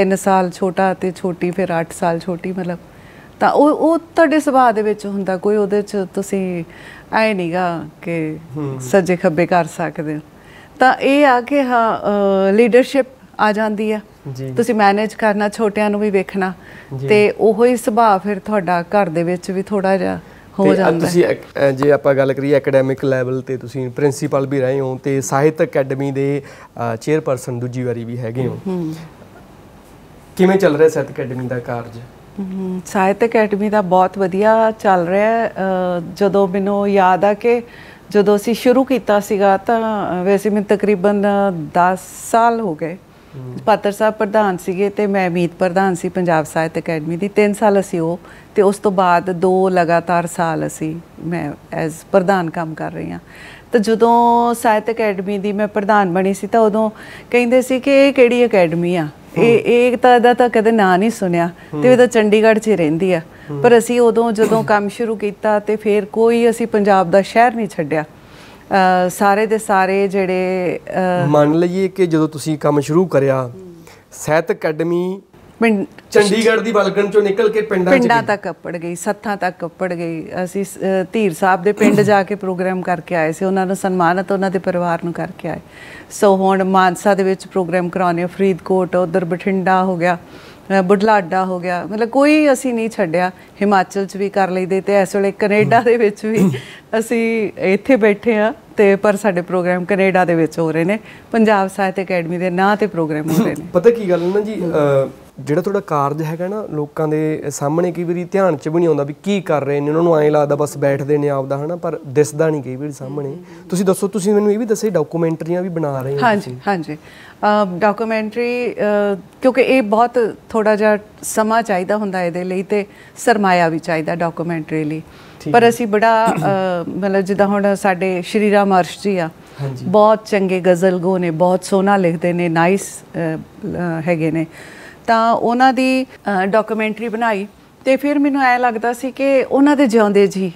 3 ਸਾਲ ਛੋਟਾ ਤੇ ਛੋਟੀ ਫਿਰ 8 ਸਾਲ ਛੋਟੀ ਮਤਲਬ ਤਾਂ ਉਹ ਉਹ ਤੁਹਾਡੇ ਸੁਭਾਅ ਦੇ ਵਿੱਚ ਹੁੰਦਾ ਕੋਈ ਉਹਦੇ ਚ ਤੁਸੀਂ ਐ ਨਹੀਂਗਾ ਕਿ ਸੱਜੇ ਖੱਬੇ ਕਰ ਸਕਦੇ ਤਾਂ ਇਹ ਆ ਕਿ ਹਾਂ ਲੀਡਰਸ਼ਿਪ ਆ ਜਾਂਦੀ ਆ ਤੁਸੀਂ ਮੈਨੇਜ ਕਰਨਾ ਛੋਟਿਆਂ ਨੂੰ ਵੀ ਵੇਖਣਾ ਤੇ ਉਹੋ ਹੀ ਸੁਭਾਅ ਫਿਰ ਤੁਹਾਡਾ ਘਰ ਦੇ ਵਿੱਚ ਵੀ ਥੋੜਾ ਜਿਹਾ ਹੋ ਜਾਂਦਾ
ਤੁਸੀਂ ਜੇ ਆਪਾਂ ਗੱਲ ਕਰੀਏ ਅਕੈਡੈਮਿਕ ਲੈਵਲ ਤੇ ਤੁਸੀਂ ਪ੍ਰਿੰਸੀਪਲ ਵੀ ਰਹੇ ਹੋ ਤੇ ਸਾਹਿਤ ਅਕੈਡਮੀ ਦੇ ਚੇਅਰਪਰਸਨ ਦੂਜੀ ਵਾਰੀ ਵੀ ਹੈਗੇ ਹੋ ਕਿਵੇਂ ਚੱਲ ਰਿਹਾ ਸਾਹਿਤ ਅਕੈਡਮੀ ਦਾ ਕਾਰਜ
ਸਾਹਿਤ ਅਕੈਡਮੀ ਦਾ ਬਹੁਤ ਵਧੀਆ ਚੱਲ ਰਿਹਾ ਹੈ ਜਦੋਂ ਮੈਨੂੰ ਯਾਦ ਆ ਕਿ ਜਦੋਂ ਅਸੀਂ ਸ਼ੁਰੂ ਕੀਤਾ ਸੀਗਾ ਤਾਂ ਵੈਸੇ ਮੈਂ ਤਕਰੀਬਨ 10 ਸਾਲ ਹੋ ਗਏ ਪਾਤਰ ਸਾਹਿਬ ਪ੍ਰਧਾਨ ਸੀਗੇ ਤੇ ਮੈਂ ਮੀਤ ਪ੍ਰਧਾਨ ਸੀ ਪੰਜਾਬ ਸਾਹਿਤ ਅਕੈਡਮੀ ਦੀ 3 ਸਾਲ ਅਸੀਂ ਉਹ ਤੇ ਉਸ ਤੋਂ ਬਾਅਦ ਦੋ ਲਗਾਤਾਰ ਸਾਲ ਅਸੀਂ ਮੈਂ ਐਜ਼ ਪ੍ਰਧਾਨ ਕੰਮ ਕਰ ਰਹੀ ਹਾਂ ਤਾਂ ਜਦੋਂ ਸਾਹਿਤ ਅਕੈਡਮੀ ਦੀ ਮੈਂ ਪ੍ਰਧਾਨ ਬਣੀ ਸੀ ਤਾਂ ਉਦੋਂ ਕਹਿੰਦੇ ਸੀ ਕਿ ਇਹ ਕਿਹੜੀ ਅਕੈਡਮੀ ਆ ਇਹ ਇਹ ਤਾਂ ਇਹਦਾ ਤਾਂ ਕਦੇ ਨਾਂ ਨਹੀਂ ਸੁਣਿਆ ਤੇ ਇਹ ਤਾਂ ਚੰਡੀਗੜ੍ਹ 'ਚ ਰਹਿੰਦੀ ਆ ਪਰ ਅਸੀਂ ਉਦੋਂ ਜਦੋਂ ਕੰਮ ਸ਼ੁਰੂ ਕੀਤਾ ਤੇ ਫਿਰ ਕੋਈ ਅਸੀਂ ਪੰਜਾਬ ਦਾ ਸ਼ਹਿਰ ਨਹੀਂ ਛੱਡਿਆ ਸਾਰੇ ਦੇ ਸਾਰੇ ਜਿਹੜੇ ਮੰਨ ਲਈਏ
ਕਿ ਜਦੋਂ ਤੁਸੀਂ ਕੰਮ ਸ਼ੁਰੂ ਕਰਿਆ ਸਹਿਤ ਅਕੈਡਮੀ ਪਿੰਡ ਚੰਡੀਗੜ੍ਹ ਦੀ ਬਲਗਣ ਚੋਂ ਨਿਕਲ ਕੇ ਪਿੰਡਾਂ ਚ ਪਿੰਡਾਂ ਤੱਕ
ਕੱਪੜ ਗਈ ਸੱਥਾਂ ਤੱਕ ਕੱਪੜ ਗਈ ਅਸੀਂ ਧੀਰ ਸਾਹਿਬ ਦੇ ਪਿੰਡ ਜਾ ਕੇ ਪ੍ਰੋਗਰਾਮ ਕਰਕੇ ਆਏ ਸੀ ਉਹਨਾਂ ਨੂੰ ਸਨਮਾਨਤ ਉਹਨਾਂ ਦੇ ਪਰਿਵਾਰ ਨੂੰ ਕਰਕੇ ਆਏ ਸੋ ਹੁਣ ਮਾਨਸਾ ਦੇ ਵਿੱਚ ਪ੍ਰੋਗਰਾਮ ਕਰਾਉਣੇ ਫਰੀਦਕੋਟ ਉਧਰ ਬਠਿੰਡਾ ਹੋ ਗਿਆ ਬੁਢਲਾਡਾ ਹੋ ਗਿਆ ਮਤਲਬ ਕੋਈ ਅਸੀਂ ਨਹੀਂ ਛੱਡਿਆ ਹਿਮਾਚਲ 'ਚ ਵੀ ਕਰ ਲਈਦੇ ਤੇ ਇਸ ਵੇਲੇ ਕੈਨੇਡਾ ਦੇ ਵਿੱਚ ਵੀ ਅਸੀਂ ਇੱਥੇ ਬੈਠੇ ਆ ਤੇ ਪਰ ਸਾਡੇ ਪ੍ਰੋਗਰਾਮ ਕੈਨੇਡਾ ਦੇ ਵਿੱਚ ਹੋ ਰਹੇ ਨੇ ਪੰਜਾਬ ਸਾਹਿਤ ਅਕੈਡਮੀ ਦੇ ਨਾਂ ਤੇ ਪ੍ਰੋਗਰਾਮ ਹੋ ਰਹੇ ਨੇ
ਪਤਾ ਕੀ ਗੱਲ ਨਾ ਜੀ ਜਿਹੜਾ ਤੁਹਾਡਾ ਕਾਰਜ ਹੈਗਾ ਨਾ ਲੋਕਾਂ ਦੇ ਸਾਹਮਣੇ ਕਈ ਵਾਰੀ ਧਿਆਨ 'ਚ ਵੀ ਨਹੀਂ ਆਉਂਦਾ ਵੀ ਕੀ ਕਰ ਰਹੇ ਨੇ ਉਹਨਾਂ ਨੂੰ ਐਂ ਲੱਗਦਾ ਬਸ ਬੈਠਦੇ ਨੇ ਆਪਦਾ ਹਨਾ ਪਰ ਦਿਸਦਾ ਨਹੀਂ ਕਈ ਵਾਰੀ ਸਾਹਮਣੇ ਤੁਸੀਂ ਦੱਸੋ ਤੁਸੀਂ ਮੈਨੂੰ ਇਹ ਵੀ ਦੱਸੇ ਡਾਕੂਮੈਂਟਰੀਆਂ ਵੀ ਬਣਾ ਰਹੇ ਹੋ ਹਾਂਜੀ
ਹਾਂਜੀ ਡਾਕੂਮੈਂਟਰੀ ਕਿਉਂਕਿ ਇਹ ਬਹੁਤ ਥੋੜਾ ਜਿਹਾ ਸਮਾਂ ਚਾਹੀਦਾ ਹੁੰਦਾ ਇਹਦੇ ਲਈ ਤੇ ਸਰਮਾਇਆ ਵੀ ਚਾਹੀਦਾ ਡਾਕੂਮੈਂਟਰੀ ਲਈ ਪਰ ਅਸੀਂ ਬੜਾ ਮਤਲਬ ਜਿੱਦਾਂ ਹੁਣ ਸਾਡੇ ਸ਼੍ਰੀ ਰਾਮ ਅਰਸ਼ ਜੀ ਆ ਬਹੁਤ ਚੰਗੇ ਗਜ਼ਲ ਗੋ ਨੇ ਬਹੁਤ ਸੋਨਾ ਲਿਖਦੇ ਨੇ ਨਾਈਸ ਹੈਗੇ ਨੇ ਤਾਂ ਉਹਨਾਂ ਦੀ ਡਾਕੂਮੈਂਟਰੀ ਬਣਾਈ ਤੇ ਫਿਰ ਮੈਨੂੰ ਐ ਲੱਗਦਾ ਸੀ ਕਿ ਉਹਨਾਂ ਦੇ ਜਿਉਂਦੇ ਜੀ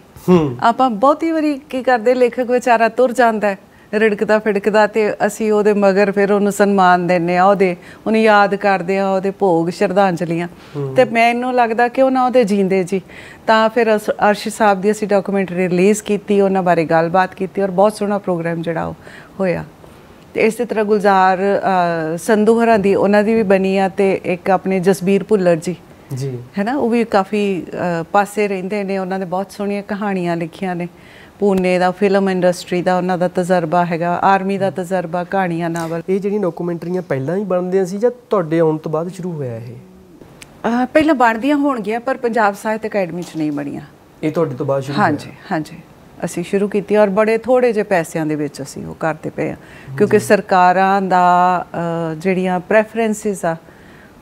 ਆਪਾਂ ਬਹੁਤੀ ਵਾਰੀ ਕੀ ਕਰਦੇ ਲੇਖਕ ਵਿਚਾਰਾ ਤੁਰ ਜਾਂਦਾ ਹੈ ਰੜਕਦਾ ਫੜਕਦਾ ਤੇ ਅਸੀਂ ਉਹਦੇ ਮਗਰ ਫਿਰ ਉਹਨੂੰ ਸਨਮਾਨ ਦਿੰਨੇ ਆ ਉਹਦੇ ਉਹਨੂੰ ਯਾਦ ਕਰਦੇ ਆ ਉਹਦੇ ਭੋਗ ਸ਼ਰਧਾਂਜਲੀਆਂ ਤੇ ਮੈਨੂੰ ਲੱਗਦਾ ਕਿ ਉਹ ਨਾ ਉਹਦੇ ਜੀਂਦੇ ਜੀ ਤਾਂ ਫਿਰ ਅਰਸ਼ ਸਾਹਿਬ ਦੀ ਅਸੀਂ ਡਾਕੂਮੈਂਟਰੀ ਰਿਲੀਜ਼ ਕੀਤੀ ਉਹਨਾਂ ਬਾਰੇ ਗੱਲਬਾਤ ਕੀਤੀ ਔਰ ਬਹੁਤ ਸੋਹਣਾ ਪ੍ਰੋਗਰਾਮ ਜਿਹੜਾ ਹੋਇਆ ਤੇ ਇਸੇ ਤਰ੍ਹਾਂ ਗੁਲਜ਼ਾਰ ਸੰਧੂ ਹਰਾਂ ਦੀ ਉਹਨਾਂ ਦੀ ਵੀ ਬਣੀ ਆ ਤੇ ਇੱਕ ਆਪਣੇ ਜਸਬੀਰ ਭੁੱਲਰ ਜੀ ਜੀ ਹੈ ਨਾ ਉਹ ਵੀ ਕਾਫੀ ਪਾਸੇ ਰਹਿੰਦੇ ਨੇ ਉਹਨਾਂ ਨੇ ਬਹੁਤ ਸੋਹਣੀਆਂ ਕਹਾਣੀਆਂ ਲਿਖੀਆਂ ਨੇ ਪੂਨੇ ਦਾ ਫਿਲਮ ਇੰਡਸਟਰੀ ਦਾ ਉਹਨਾਂ ਦਾ ਤਜਰਬਾ ਹੈਗਾ ਆਰਮੀ ਦਾ ਤਜਰਬਾ ਕਹਾਣੀਆਂ ਨਾਵਲ ਇਹ ਜਿਹੜੀ ਡਾਕੂਮੈਂਟਰੀਆਂ
ਪਹਿਲਾਂ ਹੀ ਬਣਦੀਆਂ ਸੀ ਜਾਂ ਤੁਹਾਡੇ ਆਉਣ ਤੋਂ ਬਾਅਦ ਸ਼ੁਰੂ ਹੋਇਆ
ਇਹ ਪਹਿਲਾਂ ਬਣਦੀਆਂ ਹੋਣਗੀਆਂ ਪਰ ਪੰਜਾਬ ਸਾਹਿਤ ਅਕੈਡਮੀ 'ਚ ਨਹੀਂ ਬਣੀਆਂ ਇਹ ਤੁਹਾਡੇ ਤੋਂ ਬਾਅਦ ਸ਼ੁਰੂ ਹਾਂਜੀ ਹਾਂਜੀ ਅਸੀਂ ਸ਼ੁਰੂ ਕੀਤੀ ਔਰ ਬੜੇ ਥੋੜੇ ਜਿਹੇ ਪੈਸਿਆਂ ਦੇ ਵਿੱਚ ਅਸੀਂ ਉਹ ਕਰਦੇ ਪਏ ਆ ਕਿਉਂਕਿ ਸਰਕਾਰਾਂ ਦਾ ਜਿਹੜੀਆਂ ਪ੍ਰੈਫਰੈਂਸਸ ਆ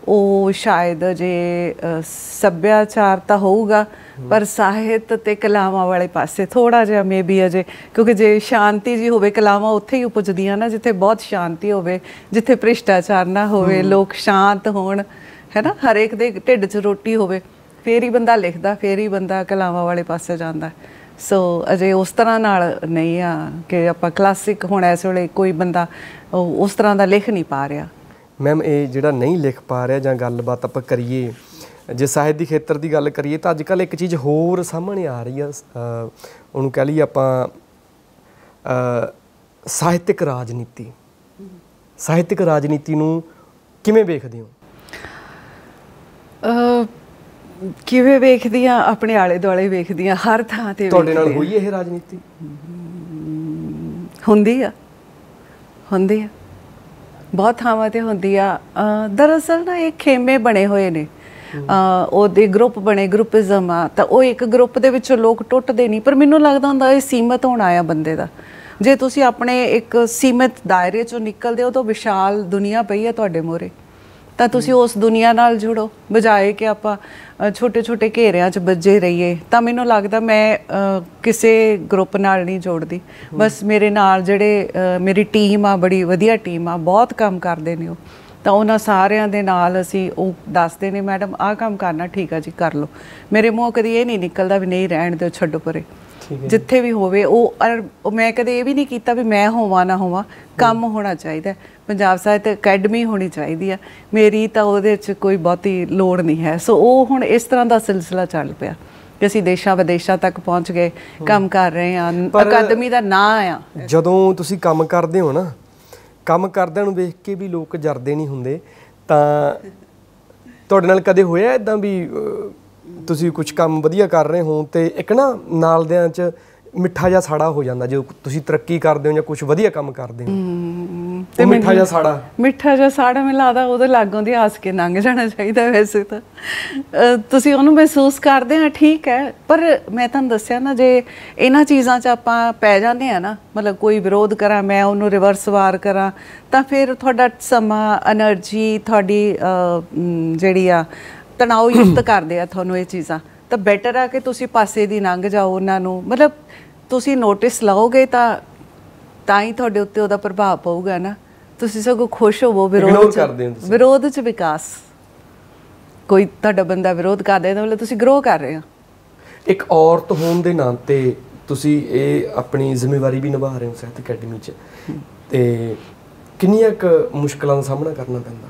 ਉਹ ਸ਼ਾਇਦ ਜੇ ਸੱਭਿਆਚਾਰ ਤਾਂ ਹੋਊਗਾ ਪਰ ਸਾਹਿਤ ਤੇ ਕਲਾਵਾਂ ਵਾਲੇ ਪਾਸੇ ਥੋੜਾ ਜਿਹਾ ਮੇਬੀ ਅਜੇ ਕਿਉਂਕਿ ਜੇ ਸ਼ਾਂਤੀ ਜੀ ਹੋਵੇ ਕਲਾਵਾਂ ਉੱਥੇ ਹੀ ਉਪਜਦੀਆਂ ਨਾ ਜਿੱਥੇ ਬਹੁਤ ਸ਼ਾਂਤੀ ਹੋਵੇ ਜਿੱਥੇ ਭ੍ਰਿਸ਼ਟਾਚਾਰ ਨਾ ਹੋਵੇ ਲੋਕ ਸ਼ਾਂਤ ਹੋਣ ਹੈਨਾ ਹਰੇਕ ਦੇ ਢਿੱਡ 'ਚ ਰੋਟੀ ਹੋਵੇ ਫੇਰ ਹੀ ਬੰਦਾ ਲਿਖਦਾ ਫੇਰ ਹੀ ਬੰਦਾ ਕਲਾਵਾਂ ਵਾਲੇ ਪਾਸੇ ਜਾਂਦਾ ਸੋ ਅਜੇ ਉਸ ਤਰ੍ਹਾਂ ਨਾਲ ਨਹੀਂ ਆ ਕਿ ਆਪਾਂ ਕਲਾਸਿਕ ਹੁਣ ਐਸੇ ਵੇਲੇ ਕੋਈ ਬੰਦਾ ਉਸ ਤਰ੍ਹਾਂ ਦਾ ਲਿਖ ਨਹੀਂ ਪਾ ਰਿਹਾ
ਮੈਮ ਇਹ ਜਿਹੜਾ ਨਹੀਂ ਲਿਖ ਪਾ ਰਿਹਾ ਜਾਂ ਗੱਲਬਾਤ ਆਪਾਂ ਕਰੀਏ ਜੇ ਸਾਹਿਤ ਦੀ ਖੇਤਰ ਦੀ ਗੱਲ ਕਰੀਏ ਤਾਂ ਅੱਜ ਕੱਲ ਇੱਕ ਚੀਜ਼ ਹੋਰ ਸਾਹਮਣੇ ਆ ਰਹੀ ਆ ਉਹਨੂੰ ਕਹ ਲਈ ਆਪਾਂ ਸਾਹਿਤਿਕ ਰਾਜਨੀਤੀ ਸਾਹਿਤਿਕ ਰਾਜਨੀਤੀ ਨੂੰ ਕਿਵੇਂ ਵੇਖਦੇ ਹੋ
ਕਿਵੇਂ ਵੇਖਦੀ ਆ ਆਪਣੇ ਆਲੇ ਦੁਆਲੇ ਵੇਖਦੀ ਆ ਹਰ ਥਾਂ ਤੇ ਤੁਹਾਡੇ ਨਾਲ ਹੋਈ ਇਹ ਰਾਜਨੀਤੀ ਹੁੰਦੀ ਆ ਹੁੰਦੀ ਆ ਬਹੁਤ ਥਾਵਾਂ ਤੇ ਹੁੰਦੀ ਆ ਦਰਅਸਲ ਨਾ ਇਹ ਖੇਮੇ ਬਣੇ ਹੋਏ ਨੇ ਉਹਦੇ ਗਰੁੱਪ ਬਣੇ ਗਰੁੱਪਿਜ਼ਮ ਆ ਤਾਂ ਉਹ ਇੱਕ ਗਰੁੱਪ ਦੇ ਵਿੱਚੋਂ ਲੋਕ ਟੁੱਟਦੇ ਨਹੀਂ ਪਰ ਮੈਨੂੰ ਲੱਗਦਾ ਹੁੰਦਾ ਇਹ ਸੀਮਤ ਹੋਣ ਆਇਆ ਬੰਦੇ ਦਾ ਜੇ ਤੁਸੀਂ ਆਪਣੇ ਇੱਕ ਸੀਮਤ ਦਾਇਰੇ ਚੋਂ ਨਿਕਲਦੇ ਹੋ ਤਾਂ ਵਿਸ਼ਾਲ ਦੁਨੀਆ ਪਈ ਹੈ ਤੁਹਾਡੇ ਮੋਰੇ ਤਾਂ ਤੁਸੀਂ ਉਸ ਦੁਨੀਆ ਨਾਲ ਜੁੜੋ ਬਜਾਏ ਕਿ ਆਪਾਂ ਛੋਟੇ ਛੋਟੇ ਘੇਰਿਆਂ 'ਚ ਬੱਜੇ ਰਹੀਏ ਤਾਂ ਮੈਨੂੰ ਲੱਗਦਾ ਮੈਂ ਕਿਸੇ ਗਰੁੱਪ ਨਾਲ ਨਹੀਂ ਜੋੜਦੀ ਬਸ ਮੇਰੇ ਨਾਲ ਜਿਹੜੇ ਮੇਰੀ ਟੀਮ ਆ ਬੜੀ ਵਧੀਆ ਟੀਮ ਆ ਬਹੁਤ ਕੰਮ ਕਰਦੇ ਨੇ ਉਹ ਤਾਂ ਉਹਨਾਂ ਸਾਰਿਆਂ ਦੇ ਨਾਲ ਅਸੀਂ ਉਹ ਦੱਸਦੇ ਨੇ ਮੈਡਮ ਆਹ ਕੰਮ ਕਰਨਾ ਠੀਕ ਆ ਜੀ ਕਰ ਲਓ ਮੇਰੇ ਮੂੰਹ ਕਦੀ ਇਹ ਨਹੀਂ ਨਿਕਲਦਾ ਵੀ ਨਹੀਂ ਰਹਿਣ ਦਿਓ ਛੱਡੋ ਪਰੇ ਜਿੱਥੇ ਵੀ ਹੋਵੇ ਉਹ ਮੈਂ ਕਦੇ ਇਹ ਵੀ ਨਹੀਂ ਕੀਤਾ ਵੀ ਮੈਂ ਹੋਵਾਂ ਨਾ ਹੋਵਾਂ ਕੰਮ ਹੋਣਾ ਚਾਹੀਦਾ ਪੰਜਾਬ ਸਾਹਿਤ ਅਕੈਡਮੀ ਹੋਣੀ ਚਾਹੀਦੀ ਆ ਮੇਰੀ ਤਾਂ ਉਹਦੇ 'ਚ ਕੋਈ ਬਹੁਤੀ ਲੋੜ ਨਹੀਂ ਹੈ ਸੋ ਉਹ ਹੁਣ ਇਸ ਤਰ੍ਹਾਂ ਦਾ ਸਿਲਸਿਲਾ ਚੱਲ ਪਿਆ ਕਿ ਅਸੀਂ ਦੇਸ਼ਾਂ ਵਿਦੇਸ਼ਾਂ ਤੱਕ ਪਹੁੰਚ ਗਏ ਕੰਮ ਕਰ ਰਹੇ ਆ ਅਕੈਡਮੀ ਦਾ ਨਾਂ ਆ
ਜਦੋਂ ਤੁਸੀਂ ਕੰਮ ਕਰਦੇ ਹੋ ਨਾ ਕੰਮ ਕਰਦਿਆਂ ਨੂੰ ਵੇਖ ਕੇ ਵੀ ਲੋਕ ਜਰਦੇ ਨਹੀਂ ਹੁੰਦੇ ਤਾਂ ਤੁਹਾਡੇ ਨਾਲ ਕਦੇ ਹੋਇਆ ਇਦਾਂ ਵੀ ਤੁਸੀਂ ਕੁਝ ਕੰਮ ਵਧੀਆ ਕਰ ਰਹੇ ਹੋ ਤੇ ਇੱਕ ਨਾ ਨਾਲ ਦੇ 'ਚ ਮਿੱਠਾ ਜਿਹਾ ਸਾੜਾ ਹੋ ਜਾਂਦਾ ਜੇ ਤੁਸੀਂ ਤਰੱਕੀ ਕਰਦੇ ਹੋ ਜਾਂ ਕੁਝ ਵਧੀਆ ਕੰਮ ਕਰਦੇ
ਹੋ
ਤੇ ਮਿੱਠਾ ਜਿਹਾ ਸਾੜਾ
ਮਿੱਠਾ ਜਿਹਾ ਸਾੜਾ ਮਿਲਾਦਾ ਉਹਦੇ ਲਾਗੋਂ ਦੀ ਹੱਸ ਕੇ ਨੰਗ ਜਾਣਾ ਚਾਹੀਦਾ ਵੈਸੇ ਤਾਂ ਤੁਸੀਂ ਉਹਨੂੰ ਮਹਿਸੂਸ ਕਰਦੇ ਆ ਠੀਕ ਹੈ ਪਰ ਮੈਂ ਤੁਹਾਨੂੰ ਦੱਸਿਆ ਨਾ ਜੇ ਇਹਨਾਂ ਚੀਜ਼ਾਂ 'ਚ ਆਪਾਂ ਪੈ ਜਾਂਦੇ ਆ ਨਾ ਮਤਲਬ ਕੋਈ ਵਿਰੋਧ ਕਰਾਂ ਮੈਂ ਉਹਨੂੰ ਰਿਵਰਸ ਵਾਰ ਕਰਾਂ ਤਾਂ ਫਿਰ ਤੁਹਾਡਾ ਸਮਾਂ એનર્ਜੀ ਤੁਹਾਡੀ ਜਿਹੜੀ ਆ ਤਣਾਅ ਯੁਕਤ ਕਰਦੇ ਆ ਤੁਹਾਨੂੰ ਇਹ ਚੀਜ਼ਾਂ ਤਾਂ ਬੈਟਰ ਆ ਕਿ ਤੁਸੀਂ ਪਾਸੇ ਦੀ ਲੰਘ ਜਾਓ ਉਹਨਾਂ ਨੂੰ ਮਤਲਬ ਤੁਸੀਂ ਨੋਟਿਸ ਲਾਓਗੇ ਤਾਂ ਤਾਂ ਹੀ ਤੁਹਾਡੇ ਉੱਤੇ ਉਹਦਾ ਪ੍ਰਭਾਵ ਪਊਗਾ ਨਾ ਤੁਸੀਂ ਸਗੋਂ ਖੁਸ਼ ਹੋਵੋ ਵਿਰੋਧ ਤੁਸੀਂ ਵਿਰੋਧ ਚ ਵਿਕਾਸ ਕੋਈ ਤੁਹਾਡਾ ਬੰਦਾ ਵਿਰੋਧ ਕਰ ਦੇ ਤਾਂ ਮਤਲਬ ਤੁਸੀਂ ਗਰੋ ਕਰ ਰਹੇ ਹੋ
ਇੱਕ ਔਰਤ ਹੋਣ ਦੇ ਨਾਤੇ ਤੁਸੀਂ ਇਹ ਆਪਣੀ ਜ਼ਿੰਮੇਵਾਰੀ ਵੀ ਨਿਭਾ ਰਹੇ ਹੋ ਸਹਿਤ ਅਕੈਡਮੀ 'ਚ ਤੇ ਕਿੰਨੀਆਂ ਕੁ ਮੁਸ਼ਕਲਾਂ ਦਾ ਸਾਹਮਣਾ ਕਰਨਾ ਪੈਂਦਾ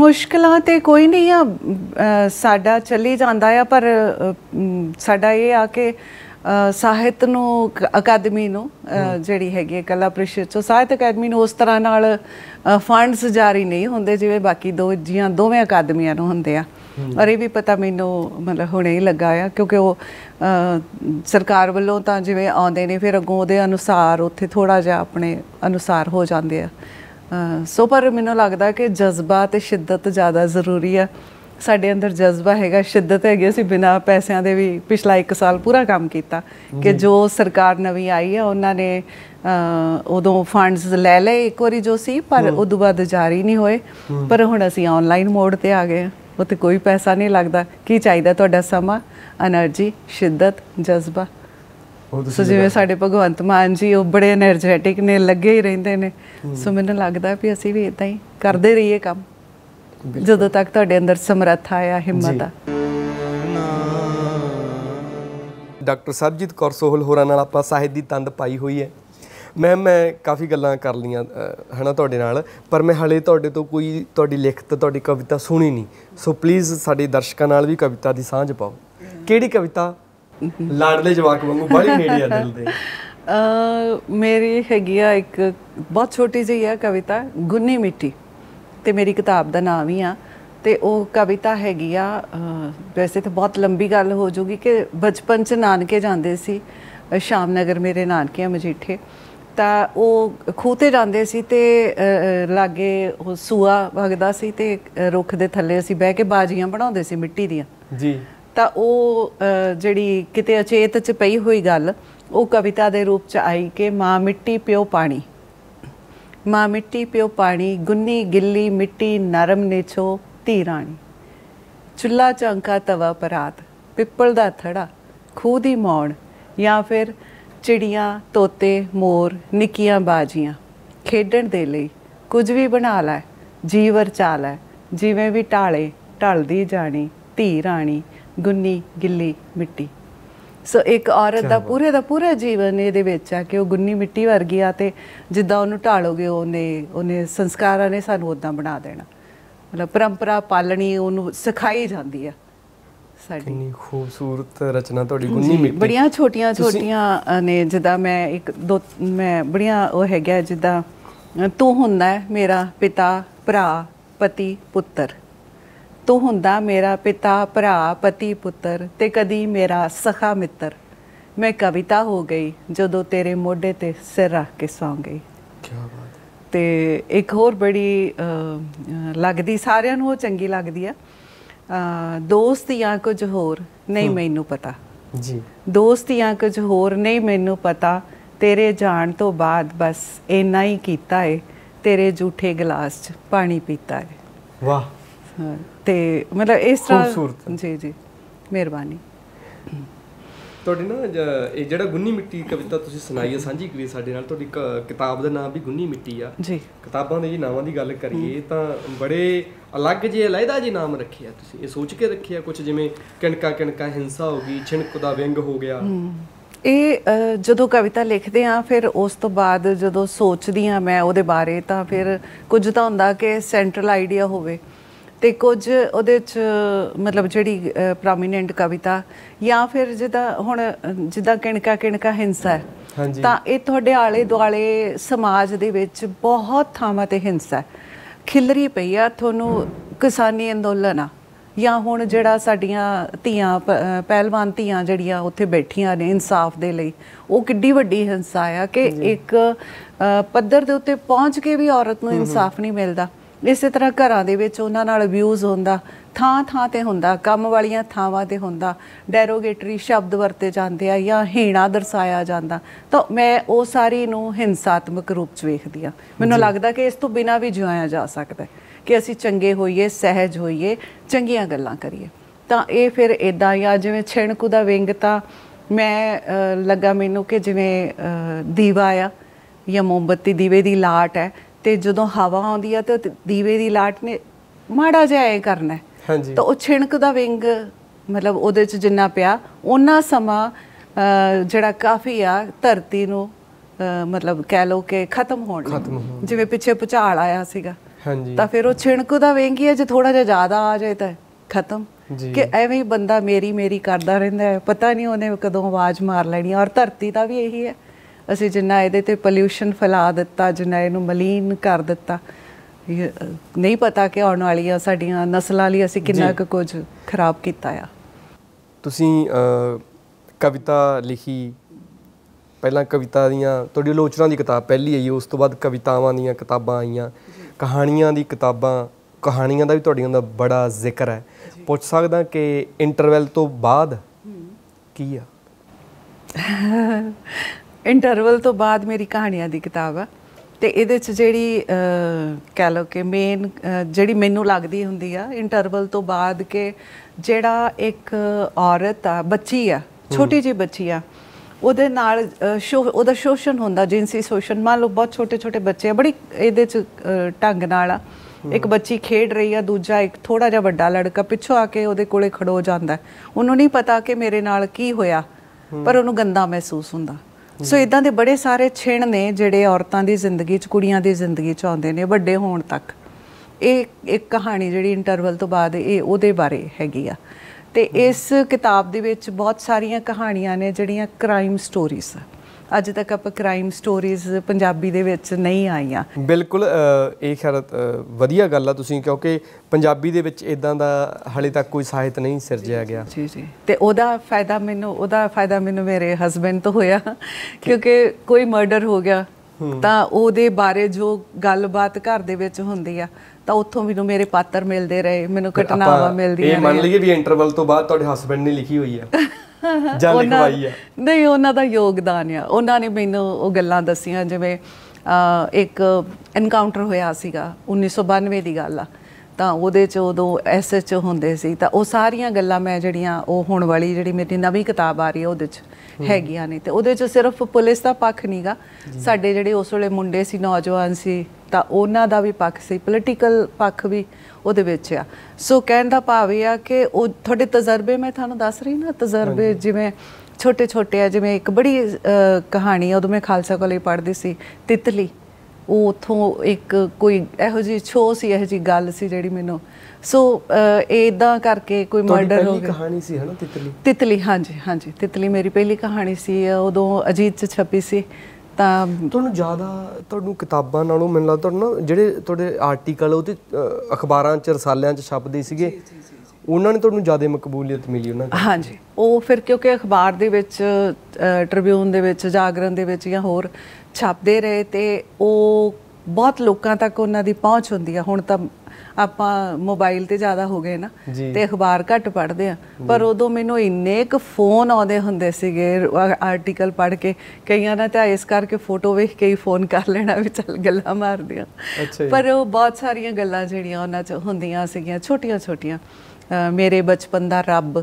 ਮੁਸ਼ਕਲਾਂ ਤੇ ਕੋਈ ਨਹੀਂ ਆ ਸਾਡਾ ਚੱਲੀ ਜਾਂਦਾ ਆ ਪਰ ਸਾਡਾ ਇਹ ਆ ਕਿ ਸਾਹਿਤ ਨੂੰ ਅਕਾਦਮੀ ਨੂੰ ਜਿਹੜੀ ਹੈਗੀ ਹੈ ਕਲਾ ਪ੍ਰੀਸ਼ਦ ਤੋਂ ਸਾਹਿਤ ਅਕਾਦਮੀ ਨੂੰ ਉਸ ਤਰ੍ਹਾਂ ਨਾਲ ਫੰਡਸ ਜਾਰੀ ਨਹੀਂ ਹੁੰਦੇ ਜਿਵੇਂ ਬਾਕੀ ਦੋ ਜੀਆਂ ਦੋਵੇਂ ਅਕਾਦਮੀਆਂ ਨੂੰ ਹੁੰਦੇ ਆ ਔਰ ਇਹ ਵੀ ਪਤਾ ਮੈਨੂੰ ਮਤਲਬ ਹੁਣੇ ਹੀ ਲੱਗਾ ਆ ਕਿਉਂਕਿ ਉਹ ਸਰਕਾਰ ਵੱਲੋਂ ਤਾਂ ਜਿਵੇਂ ਆਉਂਦੇ ਨੇ ਫਿਰ ਅਗੋਂ ਉਹਦੇ ਅਨੁਸਾਰ ਉੱਥੇ ਥੋੜਾ ਜਿਹਾ ਆਪਣੇ ਅਨੁਸਾਰ ਹੋ ਜਾਂਦੇ ਆ ਸੋ ਪਰ ਮੈਨੂੰ ਲੱਗਦਾ ਕਿ ਜਜ਼ਬਾ ਤੇ ਸ਼ਿੱਦਤ ਜ਼ਿਆਦਾ ਜ਼ਰੂਰੀ ਆ ਸਾਡੇ ਅੰਦਰ ਜਜ਼ਬਾ ਹੈਗਾ ਸ਼ਿੱਦਤ ਹੈਗੀ ਅਸੀਂ ਬਿਨਾ ਪੈਸਿਆਂ ਦੇ ਵੀ ਪਿਛਲਾ 1 ਸਾਲ ਪੂਰਾ ਕੰਮ ਕੀਤਾ ਕਿ ਜੋ ਸਰਕਾਰ ਨਵੀਂ ਆਈ ਹੈ ਉਹਨਾਂ ਨੇ ਉਦੋਂ ਫੰਡਸ ਲੈ ਲਏ ਇੱਕ ਵਾਰੀ ਜੋ ਸੀ ਪਰ ਉਦੋਂ ਬਾਅਦ ਜਾਰੀ ਨਹੀਂ ਹੋਏ ਪਰ ਹੁਣ ਅਸੀਂ ਆਨਲਾਈਨ ਮੋਡ ਤੇ ਆ ਗਏ ਉੱਥੇ ਕੋਈ ਪੈਸਾ ਨਹੀਂ ਲੱਗਦਾ ਕੀ ਚਾਹੀਦਾ ਤੁਹਾਡਾ ਸਮਾਂ એનર્ਜੀ ਸ਼ਿੱਦਤ ਜਜ਼ਬਾ
ਸੋ ਜਿਵੇਂ ਸਾਡੇ
ਭਗਵੰਤ ਮਾਨ ਜੀ ਉਹ ਬੜੇ એનર્ਜੈਟਿਕ ਨੇ ਲੱਗੇ ਹੀ ਰਹਿੰਦੇ ਨੇ ਸੋ ਮੈਨੂੰ ਲੱਗਦਾ ਵੀ ਅਸੀਂ ਵੀ ਇਦਾਂ ਹੀ ਕਰਦੇ ਰਹੀਏ ਕੰਮ ਜਦੋਂ ਤੱਕ ਤੁਹਾਡੇ ਅੰਦਰ ਸਮਰੱਥਾ ਆਇਆ ਹਿੰਮਤ ਆ
ਡਾਕਟਰ ਸਰਜੀਤ ਕੌਰ ਸੋਹਲ ਹੋਰਾਂ ਨਾਲ ਆਪਾਂ ਸਾਹਿਤ ਦੀ ਤੰਦ ਪਾਈ ਹੋਈ ਹੈ ਮੈਂ ਮੈਂ ਕਾਫੀ ਗੱਲਾਂ ਕਰ ਲੀਆਂ ਹਨਾ ਤੁਹਾਡੇ ਨਾਲ ਪਰ ਮੈਂ ਹਲੇ ਤੁਹਾਡੇ ਤੋਂ ਕੋਈ ਤੁਹਾਡੀ ਲਿਖਤ ਤੁਹਾਡੀ ਕਵਿਤਾ ਸੁਣੀ ਨਹੀਂ ਸੋ ਪਲੀਜ਼ ਸਾਡੇ ਦਰਸ਼ਕਾਂ ਨਾਲ ਵੀ ਕਵਿਤਾ ਦੀ ਸਾਂਝ ਪਾਓ ਕਿਹੜੀ ਕਵਿਤਾ ਲਾੜਲੇ ਜਵਾਕ ਵਾਂਗੂ ਬੜੀ ਨੇੜੇ ਆ ਦਿਲ ਦੇ
ਮੇਰੀ ਹੈਗੀ ਆ ਇੱਕ ਬਹੁਤ ਛੋਟੀ ਜਿਹੀ ਆ ਕਵਿਤਾ ਗੁੰਨੀ ਮਿੱਟੀ ਤੇ ਮੇਰੀ ਕਿਤਾਬ ਦਾ ਨਾਮ ਹੀ ਆ ਤੇ ਉਹ ਕਵਿਤਾ ਹੈਗੀ ਆ ਵੈਸੇ ਤਾਂ ਬਹੁਤ ਲੰਬੀ ਗੱਲ ਹੋ ਜੂਗੀ ਕਿ ਬਚਪਨ ਚ ਨਾਨਕੇ ਜਾਂਦੇ ਸੀ ਸ਼ਾਮਨਗਰ ਮੇਰੇ ਨਾਨਕੇ ਆ ਮਜੀਠੇ ਤਾਂ ਉਹ ਖੂਤੇ ਜਾਂਦੇ ਸੀ ਤੇ ਲਾਗੇ ਉਹ ਸੂਆ ਵਗਦਾ ਸੀ ਤੇ ਰੁੱਖ ਦੇ ਥੱਲੇ ਅਸੀਂ ਬਹਿ ਕੇ ਬਾਜੀਆਂ ਬਣਾਉਂਦੇ ਸੀ ਮਿੱਟੀ ਦੀਆਂ ਜੀ ਤਾਂ ਉਹ ਜਿਹੜੀ ਕਿਤੇ ਅਚੇਤ ਚ ਪਈ ਹੋਈ ਗੱਲ ਉਹ ਕਵਿਤਾ ਦੇ ਰੂਪ ਚ ਆਈ ਕਿ ਮਾਂ ਮਿੱਟੀ ਪਿਓ ਪਾਣੀ ਮਾਂ ਮਿੱਟੀ ਪਿਓ ਪਾਣੀ ਗੁੰਨੀ ਗਿੱਲੀ ਮਿੱਟੀ ਨਰਮ ਨੇਛੋ ਧੀ ਰਾਣੀ ਚੁੱਲਾ ਚੰਕਾ ਤਵਾ ਪਰਾਤ ਪਿੱਪਲ ਦਾ ਥੜਾ ਖੂਹ ਦੀ ਮੌਣ ਜਾਂ ਫਿਰ ਚਿੜੀਆਂ ਤੋਤੇ ਮੋਰ ਨਿੱਕੀਆਂ ਬਾਜੀਆਂ ਖੇਡਣ ਦੇ ਲਈ ਕੁਝ ਵੀ ਬਣਾ ਲੈ ਜੀਵਰ ਚਾਲ ਹੈ ਜਿਵੇਂ ਵੀ ਢਾਲੇ ਢਲਦੀ ਜਾਣੀ ਧੀ ਰਾਣੀ ਗੁੰਨੀ ਗਿੱਲੀ ਮਿੱਟੀ ਸੋ ਇੱਕ ਔਰਤ ਦਾ ਪੂਰੇ ਦਾ ਪੂਰਾ ਜੀਵਨ ਇਹਦੇ ਵਿੱਚ ਆ ਕਿ ਉਹ ਗੁੰਨੀ ਮਿੱਟੀ ਵਰਗੀ ਆ ਤੇ ਜਿੱਦਾਂ ਉਹਨੂੰ ਢਾਲੋਗੇ ਉਹਨੇ ਉਹਨੇ ਸੰਸਕਾਰਾਂ ਨੇ ਸਾਨੂੰ ਉਦਾਂ ਬਣਾ ਦੇਣਾ ਮਤਲਬ ਪਰੰਪਰਾ ਪਾਲਣੀ ਉਹਨੂੰ ਸਿਖਾਈ ਜਾਂਦੀ ਆ ਸਾਡੀ
ਕਿੰਨੀ ਖੂਬਸੂਰਤ ਰਚਨਾ ਤੁਹਾਡੀ ਗੁੰਨੀ ਮਿੱਟੀ ਬੜੀਆਂ ਛੋਟੀਆਂ
ਛੋਟੀਆਂ ਨੇ ਜਿੱਦਾਂ ਮੈਂ ਇੱਕ ਦੋ ਮੈਂ ਬੜੀਆਂ ਉਹ ਹੈਗਾ ਜਿੱਦਾਂ ਤੂੰ ਹੁੰਦਾ ਮੇਰਾ ਪਿਤਾ ਭਰਾ ਪਤੀ ਪੁੱਤਰ ਤੂੰ ਹੁੰਦਾ ਮੇਰਾ ਪਿਤਾ ਭਰਾ ਪਤੀ ਪੁੱਤਰ ਤੇ ਕਦੀ ਮੇਰਾ ਸਖਾ ਮਿੱਤਰ ਮੈਂ ਕਵਿਤਾ ਹੋ ਗਈ ਜਦੋਂ ਤੇਰੇ ਮੋਢੇ ਤੇ ਸਿਰ ਰੱਖ ਕੇ ਸੌਂ ਗਈ ਕੀ ਬਾਤ ਤੇ ਇੱਕ ਹੋਰ ਬੜੀ ਲੱਗਦੀ ਸਾਰਿਆਂ ਨੂੰ ਉਹ ਚੰਗੀ ਲੱਗਦੀ ਆ ਦੋਸਤ ਜਾਂ ਕੁਝ ਹੋਰ ਨਹੀਂ ਮੈਨੂੰ ਪਤਾ ਜੀ ਦੋਸਤ ਜਾਂ ਕੁਝ ਹੋਰ ਨਹੀਂ ਮੈਨੂੰ ਪਤਾ ਤੇਰੇ ਜਾਣ ਤੋਂ ਬਾਅਦ ਬਸ ਇੰਨਾ ਹੀ ਕੀਤਾ ਏ ਤੇਰੇ ਝੂਠੇ ਗਲਾਸ 'ਚ ਪਾਣੀ ਪੀਤਾ ਏ ਵਾਹ ਤੇ ਮਤਲਬ ਇਸ ਤਰ੍ਹਾਂ ਜੀ ਜੀ ਮਿਹਰਬਾਨੀ
ਤੁਹਾਡੀ ਨਾ ਇਹ ਜਿਹੜਾ ਗੁੰਨੀ ਮਿੱਟੀ ਕਵਿਤਾ ਤੁਸੀਂ ਸੁਣਾਈ ਹੈ ਸਾਂਝੀ ਕੀਤੀ ਸਾਡੇ ਨਾਲ ਤੁਹਾਡੀ ਕਿਤਾਬ ਦਾ ਨਾਮ ਵੀ ਗੁੰਨੀ ਮਿੱਟੀ ਆ ਜੀ ਕਿਤਾਬਾਂ ਦੇ ਜੀ ਨਾਵਾਂ ਦੀ ਗੱਲ ਕਰੀਏ ਤਾਂ ਬੜੇ ਅਲੱਗ ਜਿਹੇ ਅਲੱਗਾ ਜੀ ਨਾਮ ਰੱਖਿਆ ਤੁਸੀਂ ਇਹ ਸੋਚ ਕੇ ਰੱਖਿਆ ਕੁਝ ਜਿਵੇਂ ਕਿਣਕਾ ਕਿਣਕਾ ਹਿੰਸਾ ਹੋ ਗਈ ਛਿਣਕ ਦਾ ਵਿੰਗ ਹੋ ਗਿਆ
ਇਹ ਜਦੋਂ ਕਵਿਤਾ ਲਿਖਦੇ ਆ ਫਿਰ ਉਸ ਤੋਂ ਬਾਅਦ ਜਦੋਂ ਸੋਚਦੀ ਆ ਮੈਂ ਉਹਦੇ ਬਾਰੇ ਤਾਂ ਫਿਰ ਕੁਝ ਤਾਂ ਹੁੰਦਾ ਕਿ ਸੈਂਟਰਲ ਆਈਡੀਆ ਹੋਵੇ ਤੇ ਕੁਝ ਉਹਦੇ ਚ ਮਤਲਬ ਜਿਹੜੀ ਪ੍ਰੋਮੀਨੈਂਟ ਕਵਿਤਾ ਜਾਂ ਫਿਰ ਜਿਹਦਾ ਹੁਣ ਜਿੱਦਾਂ ਕਿਣਕਾ ਕਿਣਕਾ ਹਿੰਸਾ ਹੈ ਤਾਂ ਇਹ ਤੁਹਾਡੇ ਆਲੇ ਦੁਆਲੇ ਸਮਾਜ ਦੇ ਵਿੱਚ ਬਹੁਤ ਥਾਵਾਂ ਤੇ ਹਿੰਸਾ ਖਿਲਰੀ ਪਈ ਆ ਤੁਹਾਨੂੰ ਕਿਸਾਨੀ ਅੰਦੋਲਨ ਆ ਜਾਂ ਹੁਣ ਜਿਹੜਾ ਸਾਡੀਆਂ ਧੀਆਂ ਪਹਿਲਵਾਨ ਧੀਆਂ ਜਿਹੜੀਆਂ ਉੱਥੇ ਬੈਠੀਆਂ ਨੇ ਇਨਸਾਫ ਦੇ ਲਈ ਉਹ ਕਿੱਡੀ ਵੱਡੀ ਹਿੰਸਾ ਆ ਕਿ ਇੱਕ ਪੱਧਰ ਦੇ ਉੱਤੇ ਪਹੁੰਚ ਕੇ ਵੀ ਔਰਤ ਨੂੰ ਇਨਸਾਫ ਨਹੀਂ ਮਿਲਦਾ ਇਸੇ ਤਰ੍ਹਾਂ ਘਰਾਂ ਦੇ ਵਿੱਚ ਉਹਨਾਂ ਨਾਲ ਅਬਿਊਜ਼ ਹੁੰਦਾ ਥਾਂ ਥਾਂ ਤੇ ਹੁੰਦਾ ਕੰਮ ਵਾਲੀਆਂ ਥਾਵਾਂ ਤੇ ਹੁੰਦਾ ਡੈਰੋਗੇਟਰੀ ਸ਼ਬਦ ਵਰਤੇ ਜਾਂਦੇ ਆ ਜਾਂ ਹੀਣਾ ਦਰਸਾਇਆ ਜਾਂਦਾ ਤਾਂ ਮੈਂ ਉਹ ਸਾਰੀ ਨੂੰ ਹਿੰਸਾਤਮਕ ਰੂਪ ਚ ਵੇਖਦੀ ਆ ਮੈਨੂੰ ਲੱਗਦਾ ਕਿ ਇਸ ਤੋਂ ਬਿਨਾ ਵੀ ਜਿਉਇਆ ਜਾ ਸਕਦਾ ਕਿ ਅਸੀਂ ਚੰਗੇ ਹੋਈਏ ਸਹਿਜ ਹੋਈਏ ਚੰਗੀਆਂ ਗੱਲਾਂ ਕਰੀਏ ਤਾਂ ਇਹ ਫਿਰ ਇਦਾਂ ਜਾਂ ਜਿਵੇਂ ਛਿਣਕੂ ਦਾ ਵਿੰਗ ਤਾਂ ਮੈਂ ਲੱਗਾ ਮੈਨੂੰ ਕਿ ਜਿਵੇਂ ਦੀਵਾ ਆ ਜਾਂ ਮੋਮਬਤੀ ਦੀਵੇ ਦੀ ਲਾਟ ਹੈ ਤੇ ਜਦੋਂ ਹਵਾ ਆਉਂਦੀ ਆ ਤੇ ਦੀਵੇ ਦੀ ਲਾਟ ਨੇ ਮਾੜਾ ਜਿਹਾ ਕਰਨਾ ਹਾਂਜੀ ਤਾਂ ਉਹ ਛਿਣਕ ਦਾ ਵਿੰਗ ਮਤਲਬ ਉਹਦੇ ਚ ਜਿੰਨਾ ਪਿਆ ਉਹਨਾਂ ਸਮਾਂ ਜਿਹੜਾ ਕਾਫੀ ਆ ਧਰਤੀ ਨੂੰ ਮਤਲਬ ਕਹਿ ਲੋ ਕਿ ਖਤਮ ਹੋਣ ਜਿਵੇਂ ਪਿੱਛੇ ਪੁਚਾਲ ਆਇਆ ਸੀਗਾ ਹਾਂਜੀ ਤਾਂ ਫਿਰ ਉਹ ਛਿਣਕ ਦਾ ਵਿੰਗ ਹੀ ਹੈ ਜੇ ਥੋੜਾ ਜਿਹਾ ਜ਼ਿਆਦਾ ਆ ਜਾਏ ਤਾਂ ਖਤਮ ਕਿ ਐਵੇਂ ਹੀ ਬੰਦਾ ਮੇਰੀ ਮੇਰੀ ਕਰਦਾ ਰਹਿੰਦਾ ਹੈ ਪਤਾ ਨਹੀਂ ਉਹਨੇ ਕਦੋਂ ਆਵਾਜ਼ ਮਾਰ ਲੈਣੀ ਔਰ ਧਰਤੀ ਦਾ ਵੀ ਇਹੀ ਹੈ ਅਸੀਂ ਜਿੰਨਾ ਇਹਦੇ ਤੇ ਪੋਲੂਸ਼ਨ ਫੈਲਾ ਦਿੱਤਾ ਜਿੰਨਾ ਇਹਨੂੰ ਮਲੀਨ ਕਰ ਦਿੱਤਾ ਨਹੀਂ ਪਤਾ ਕਿ ਆਉਣ ਵਾਲੀਆਂ ਸਾਡੀਆਂ ਨਸਲਾਂ ਲਈ ਅਸੀਂ ਕਿੰਨਾ ਕੁ ਕੁਝ ਖਰਾਬ ਕੀਤਾ ਆ
ਤੁਸੀਂ ਕਵਿਤਾ ਲਿਖੀ ਪਹਿਲਾਂ ਕਵਿਤਾ ਦੀਆਂ ਤੁਹਾਡੀ ਆਲੋਚਨਾ ਦੀ ਕਿਤਾਬ ਪਹਿਲੀ ਆਈ ਉਸ ਤੋਂ ਬਾਅਦ ਕਵਿਤਾਵਾਂ ਦੀਆਂ ਕਿਤਾਬਾਂ ਆਈਆਂ ਕਹਾਣੀਆਂ ਦੀ ਕਿਤਾਬਾਂ ਕਹਾਣੀਆਂ ਦਾ ਵੀ ਤੁਹਾਡੀਆਂ ਦਾ ਬੜਾ ਜ਼ਿਕਰ ਹੈ ਪੁੱਛ ਸਕਦਾ ਕਿ ਇੰਟਰਵੈਲ ਤੋਂ ਬਾਅਦ ਕੀ ਆ
ਇੰਟਰਵਲ ਤੋਂ ਬਾਅਦ ਮੇਰੀ ਕਹਾਣੀਆਂ ਦੀ ਕਿਤਾਬ ਆ ਤੇ ਇਹਦੇ ਚ ਜਿਹੜੀ ਕਹਿ ਲਓ ਕਿ ਮੇਨ ਜਿਹੜੀ ਮੈਨੂੰ ਲੱਗਦੀ ਹੁੰਦੀ ਆ ਇੰਟਰਵਲ ਤੋਂ ਬਾਅਦ ਕਿ ਜਿਹੜਾ ਇੱਕ ਔਰਤ ਆ ਬੱਚੀ ਆ ਛੋਟੀ ਜਿਹੀ ਬੱਚੀ ਆ ਉਹਦੇ ਨਾਲ ਉਹਦਾ ਸ਼ੋਸ਼ਣ ਹੁੰਦਾ ਜਿੰਸੀ ਸ਼ੋਸ਼ਣ ਮੰਨ ਲਓ ਬਹੁਤ ਛੋਟੇ ਛੋਟੇ ਬੱਚੇ ਆ ਬੜੀ ਇਹਦੇ ਚ ਢੰਗ ਨਾਲ ਆ ਇੱਕ ਬੱਚੀ ਖੇਡ ਰਹੀ ਆ ਦੂਜਾ ਇੱਕ ਥੋੜਾ ਜਿਹਾ ਵੱਡਾ ਲੜਕਾ ਪਿੱਛੋਂ ਆ ਕੇ ਉਹਦੇ ਕੋਲੇ ਖੜੋ ਜਾਂਦਾ ਉਹਨੂੰ ਨਹੀਂ ਪਤਾ ਕਿ ਮੇਰੇ ਨਾਲ ਕੀ ਹੋਇਆ ਪਰ ਉਹਨੂੰ ਗੰਦਾ ਮਹਿਸੂਸ ਹੁੰਦਾ ਸੋ ਇਦਾਂ ਦੇ ਬੜੇ ਸਾਰੇ ਛਿਣ ਨੇ ਜਿਹੜੇ ਔਰਤਾਂ ਦੀ ਜ਼ਿੰਦਗੀ 'ਚ ਕੁੜੀਆਂ ਦੀ ਜ਼ਿੰਦਗੀ 'ਚ ਆਉਂਦੇ ਨੇ ਵੱਡੇ ਹੋਣ ਤੱਕ ਇਹ ਇੱਕ ਕਹਾਣੀ ਜਿਹੜੀ ਇੰਟਰਵਲ ਤੋਂ ਬਾਅਦ ਇਹ ਉਹਦੇ ਬਾਰੇ ਹੈਗੀ ਆ ਤੇ ਇਸ ਕਿਤਾਬ ਦੇ ਵਿੱਚ ਬਹੁਤ ਸਾਰੀਆਂ ਕਹਾਣੀਆਂ ਨੇ ਜਿਹੜੀਆਂ ਕ੍ਰਾਈਮ ਸਟੋਰੀਜ਼ ਆ ਅੱਜ ਤੱਕ ਆਪਾਂ ਕ੍ਰਾਈਮ ਸਟੋਰੀਜ਼ ਪੰਜਾਬੀ ਦੇ ਵਿੱਚ ਨਹੀਂ ਆਈਆਂ ਬਿਲਕੁਲ
ਇਹ ਖੈਰ ਵਧੀਆ ਗੱਲ ਆ ਤੁਸੀਂ ਕਿਉਂਕਿ ਪੰਜਾਬੀ ਦੇ ਵਿੱਚ ਇਦਾਂ ਦਾ ਹਲੇ ਤੱਕ ਕੋਈ ਸਾਹਿਤ ਨਹੀਂ ਸਿਰਜਿਆ ਗਿਆ ਜੀ ਜੀ
ਤੇ ਉਹਦਾ ਫਾਇਦਾ ਮੈਨੂੰ ਉਹਦਾ ਫਾਇਦਾ ਮੈਨੂੰ ਮੇਰੇ ਹਸਬੰਡ ਤੋਂ ਹੋਇਆ ਕਿਉਂਕਿ ਕੋਈ ਮਰਡਰ ਹੋ ਗਿਆ ਤਾਂ ਉਹਦੇ ਬਾਰੇ ਜੋ ਗੱਲਬਾਤ ਘਰ ਦੇ ਵਿੱਚ ਹੁੰਦੀ ਆ ਤਾਂ ਉੱਥੋਂ ਵੀ ਮੈਨੂੰ ਮੇਰੇ ਪਾਤਰ ਮਿਲਦੇ ਰਹੇ ਮੈਨੂੰ ਘਟਨਾਵਾਂ ਮਿਲਦੀਆਂ ਇਹ ਮੰਨ ਲਈਏ
ਵੀ ਇੰਟਰਵਲ ਤੋਂ ਬਾਅਦ ਤੁਹਾਡੇ ਹਸਬੰਡ ਨੇ ਲਿਖੀ ਹੋਈ ਆ
ਜਾਂ ਲਿਖਵਾਈ ਆ ਨਹੀਂ ਉਹਨਾਂ ਦਾ ਯੋਗਦਾਨ ਆ ਉਹਨਾਂ ਨੇ ਮੈਨੂੰ ਉਹ ਗੱਲਾਂ ਦੱਸੀਆਂ ਜਿਵੇਂ ਇੱਕ ਐਨਕਾਊਂਟਰ ਹੋਇਆ ਸੀਗਾ 1992 ਦੀ ਗੱਲ ਆ ਤਾਂ ਉਹਦੇ ਚ ਉਦੋਂ ਐਸਐਚ ਹੁੰਦੇ ਸੀ ਤਾਂ ਉਹ ਸਾਰੀਆਂ ਗੱਲਾਂ ਮੈਂ ਜਿਹੜੀਆਂ ਉਹ ਹੋਣ ਵਾਲੀ ਜਿਹੜੀ ਮੇਰੀ ਨਵੀਂ ਕਿਤਾਬ ਆ ਰਹੀ ਹੈ ਉਹਦੇ ਚ ਹੈਗੀਆਂ ਨੇ ਤੇ ਉਹਦੇ ਚ ਸਿਰਫ ਪੁਲਿਸ ਦਾ ਪੱਖ ਨਹੀਂਗਾ ਸਾਡੇ ਜਿਹੜੇ ਉਸ ਵੇਲੇ ਮੁੰਡੇ ਸੀ ਨੌਜਵਾਨ ਸੀ ਤਾਂ ਉਹਨਾਂ ਦਾ ਵੀ ਪੱਖ ਸੀ ਪੋਲੀਟੀਕਲ ਪੱਖ ਵੀ ਉਹਦੇ ਵਿੱਚ ਆ ਸੋ ਕਹਿਣ ਦਾ ਭਾਵ ਇਹ ਆ ਕਿ ਉਹ ਤੁਹਾਡੇ ਤਜਰਬੇ ਮੈਂ ਤੁਹਾਨੂੰ ਦੱਸ ਰਹੀ ਨਾ ਤਜਰਬੇ ਜਿਵੇਂ ਛੋਟੇ ਛੋਟੇ ਆ ਜਿਵੇਂ ਇੱਕ ਬੜੀ ਕਹਾਣੀ ਉਦੋਂ ਮੈਂ ਖਾਲਸਾ ਕਾਲਜ ਪੜ੍ਹਦੀ ਸੀ ਤਿਤਲੀ ਉਹ ਉਥੋਂ ਇੱਕ ਕੋਈ ਇਹੋ ਜੀ ਛੋ ਸੀ ਇਹੋ ਜੀ ਗੱਲ ਸੀ ਜਿਹੜੀ ਮੈਨੂੰ ਸੋ ਇਦਾਂ ਕਰਕੇ ਕੋਈ ਮਰਡਰ ਹੋ ਗਿਆ ਕਹਾਣੀ
ਸੀ ਹਨਾ ਤਿਤਲੀ
ਤਿਤਲੀ ਹਾਂਜੀ ਹਾਂਜੀ ਤਿਤਲੀ ਮੇਰੀ ਪਹਿਲੀ ਕਹਾਣੀ ਸੀ ਉਦੋਂ ਅਜੀਤ ਚ ਛਪੀ ਸੀ ਤਾਂ ਤੁਹਾਨੂੰ ਜ਼ਿਆਦਾ ਤੁਹਾਨੂੰ ਕਿਤਾਬਾਂ
ਨਾਲੋਂ ਮੈਨੂੰ ਲੱਗਦਾ ਤੁਹਾਨੂੰ ਨਾ ਜਿਹੜੇ ਤੁਹਾਡੇ ਆਰਟੀਕਲ ਉਹ ਤੇ ਅਖਬਾਰਾਂ 'ਚ ਰਸਾਲਿਆਂ 'ਚ ਛਪਦੇ ਸੀਗੇ ਉਹਨਾਂ ਨੇ ਤੁਹਾਨੂੰ ਜ਼ਿਆਦਾ ਮਕਬੂਲੀਅਤ ਮਿਲੀ ਉਹਨਾਂ ਦੀ
ਹਾਂਜੀ ਉਹ ਫਿਰ ਕਿਉਂਕਿ ਅਖਬਾਰ ਦੇ ਵਿੱਚ ਟ੍ਰਿਬਿਊਨ ਦੇ ਵਿੱਚ ਜਾਗਰਣ ਦੇ ਵਿੱਚ ਜਾਂ ਹੋਰ ਛਾਪਦੇ ਰਹੇ ਤੇ ਉਹ ਬਹੁਤ ਲੋਕਾਂ ਤੱਕ ਉਹਨਾਂ ਦੀ ਪਹੁੰਚ ਹੁੰਦੀ ਆ ਹੁਣ ਤਾਂ ਆਪਾਂ ਮੋਬਾਈਲ ਤੇ ਜ਼ਿਆਦਾ ਹੋ ਗਏ ਨਾ ਤੇ ਅਖਬਾਰ ਘੱਟ ਪੜਦੇ ਆ ਪਰ ਉਦੋਂ ਮੈਨੂੰ ਇੰਨੇ ਕ ਫੋਨ ਆਉਂਦੇ ਹੁੰਦੇ ਸੀਗੇ ਆਰਟੀਕਲ ਪੜ੍ਹ ਕੇ ਕਈਆਂ ਦਾ ਤਾਂ ਇਸ ਕਰਕੇ ਫੋਟੋ ਵੇਖ ਕੇ ਹੀ ਫੋਨ ਕਰ ਲੈਣਾ ਵੀ ਚੱਲ ਗੱਲਾਂ ਮਾਰਦੇ ਆ ਪਰ ਉਹ ਬਹੁਤ ਸਾਰੀਆਂ ਗੱਲਾਂ ਜਿਹੜੀਆਂ ਉਹਨਾਂ 'ਚ ਹੁੰਦੀਆਂ ਸੀਗੀਆਂ ਛੋਟੀਆਂ-ਛੋਟੀਆਂ ਮੇਰੇ ਬਚਪਨ ਦਾ ਰੱਬ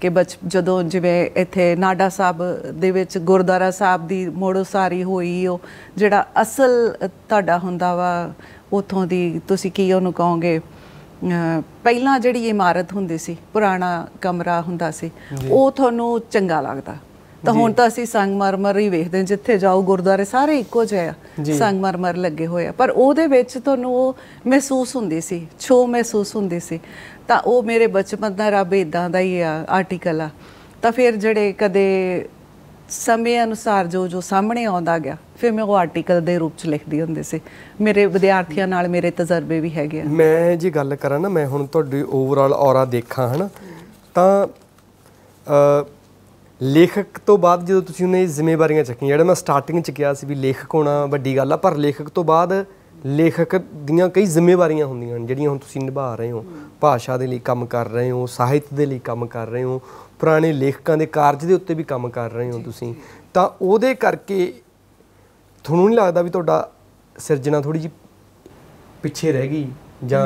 ਕਿ ਬਚ ਜਦੋਂ ਜਿਵੇਂ ਇੱਥੇ ਨਾਡਾ ਸਾਹਿਬ ਦੇ ਵਿੱਚ ਗੁਰਦਾਰਾ ਸਾਹਿਬ ਦੀ ਮੋੜੋ ਸਾਰੀ ਹੋਈ ਉਹ ਜਿਹੜਾ ਅਸਲ ਤੁਹਾਡਾ ਹੁੰਦਾ ਵਾ ਉਥੋਂ ਦੀ ਤੁਸੀਂ ਕੀ ਉਹਨੂੰ ਕਹੋਗੇ ਪਹਿਲਾਂ ਜਿਹੜੀ ਇਮਾਰਤ ਹੁੰਦੀ ਸੀ ਪੁਰਾਣਾ ਕਮਰਾ ਹੁੰਦਾ ਸੀ ਉਹ ਤੁਹਾਨੂੰ ਚੰਗਾ ਲੱਗਦਾ ਤਾਂ ਹੁਣ ਤਾਂ ਅਸੀਂ ਸੰਗਮਰਮਰ ਹੀ ਵੇਖਦੇ ਜਿੱਥੇ ਜਾਓ ਗੁਰਦੁਆਰੇ ਸਾਰੇ ਇੱਕੋ ਜਿਹੇ ਆ ਸੰਗਮਰਮਰ ਲੱਗੇ ਹੋਏ ਆ ਪਰ ਉਹਦੇ ਵਿੱਚ ਤੁਹਾਨੂੰ ਉਹ ਮਹਿਸੂਸ ਹੁੰਦੀ ਸੀ ਛੋ ਮਹਿਸੂਸ ਹੁੰਦੀ ਸੀ ਤਾਂ ਉਹ ਮੇਰੇ ਬਚਪਨ ਦਾ ਰੱਬ ਇਦਾਂ ਦਾ ਹੀ ਆ ਆਰਟੀਕਲ ਆ ਤਾਂ ਫਿਰ ਜਿਹੜੇ ਕਦੇ ਸਮੇਂ ਅਨੁਸਾਰ ਜੋ ਜੋ ਸਾਹਮਣੇ ਆਉਂਦਾ ਗਿਆ ਫਿਰ ਮੈਂ ਉਹ ਆਰਟੀਕਲ ਦੇ ਰੂਪ ਚ ਲਿਖਦੀ ਹੁੰਦੀ ਸੀ ਮੇਰੇ ਵਿਦਿਆਰਥੀਆਂ ਨਾਲ ਮੇਰੇ ਤਜਰਬੇ ਵੀ ਹੈਗੇ ਆ
ਮੈਂ ਜੇ ਗੱਲ ਕਰਾਂ ਨਾ ਮੈਂ ਹੁਣ ਤੁਹਾਡੀ ਓਵਰਆਲ ਔਰਾ ਦੇਖਾਂ ਹਨ ਤਾਂ ਲੇਖਕ ਤੋਂ ਬਾਅਦ ਜਦੋਂ ਤੁਸੀਂ ਉਹਨੇ ਜ਼ਿੰਮੇਵਾਰੀਆਂ ਚੱਕੀਆਂ ਜਿਹੜਾ ਮੈਂ ਸਟਾਰਟਿੰਗ ਚ ਕਿਹਾ ਸੀ ਵੀ ਲੇਖਕ ਹੋਣਾ ਵੱਡੀ ਗੱਲ ਆ ਪਰ ਲੇਖਕ ਤੋਂ ਬਾਅਦ ਲੇਖਕ ਦੀਆਂ ਕਈ ਜ਼ਿੰਮੇਵਾਰੀਆਂ ਹੁੰਦੀਆਂ ਹਨ ਜਿਹੜੀਆਂ ਹੁਣ ਤੁਸੀਂ ਨਿਭਾ ਰਹੇ ਹੋ ਭਾਸ਼ਾ ਦੇ ਲਈ ਕੰਮ ਕਰ ਰਹੇ ਹੋ ਸਾਹਿਤ ਦੇ ਲਈ ਕੰਮ ਕਰ ਰਹੇ ਹੋ ਪੁਰਾਣੇ ਲੇਖਕਾਂ ਦੇ ਕਾਰਜ ਦੇ ਉੱਤੇ ਵੀ ਕੰਮ ਕਰ ਰਹੇ ਹੋ ਤੁਸੀਂ ਤਾਂ ਉਹਦੇ ਕਰਕੇ ਤੁਹਾਨੂੰ ਨਹੀਂ ਲੱਗਦਾ ਵੀ ਤੁਹਾਡਾ ਸਿਰਜਣਾ ਥੋੜੀ ਜੀ ਪਿੱਛੇ ਰਹਿ ਗਈ ਜਾਂ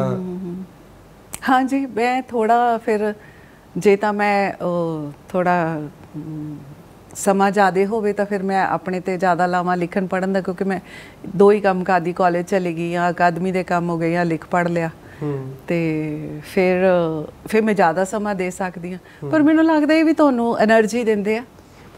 ਹਾਂਜੀ ਮੈਂ ਥੋੜਾ ਫਿਰ ਜੇ ਤਾਂ ਮੈਂ ਥੋੜਾ ਸਮਾਂ ਜਾਦੇ ਹੋਵੇ ਤਾਂ ਫਿਰ ਮੈਂ ਆਪਣੇ ਤੇ ਜ਼ਿਆਦਾ ਲਾਵਾਂ ਲਿਖਣ ਪੜਨ ਦਾ ਕਿਉਂਕਿ ਮੈਂ ਦੋ ਹੀ ਕੰਮ ਕਾਦੀ ਕਾਲਜ ਚਲੀ ਗਈ ਜਾਂ ਅਕਾਦਮੀ ਦੇ ਕੰਮ ਹੋ ਗਏ ਜਾਂ ਲਿਖ ਪੜ ਲਿਆ ਤੇ ਫਿਰ ਫਿਰ ਮੈਂ ਜ਼ਿਆਦਾ ਸਮਾਂ ਦੇ ਸਕਦੀ ਹਾਂ ਪਰ ਮੈਨੂੰ ਲੱਗਦਾ ਇਹ ਵੀ ਤੁਹਾਨੂੰ એનર્ਜੀ ਦਿੰਦੇ ਆ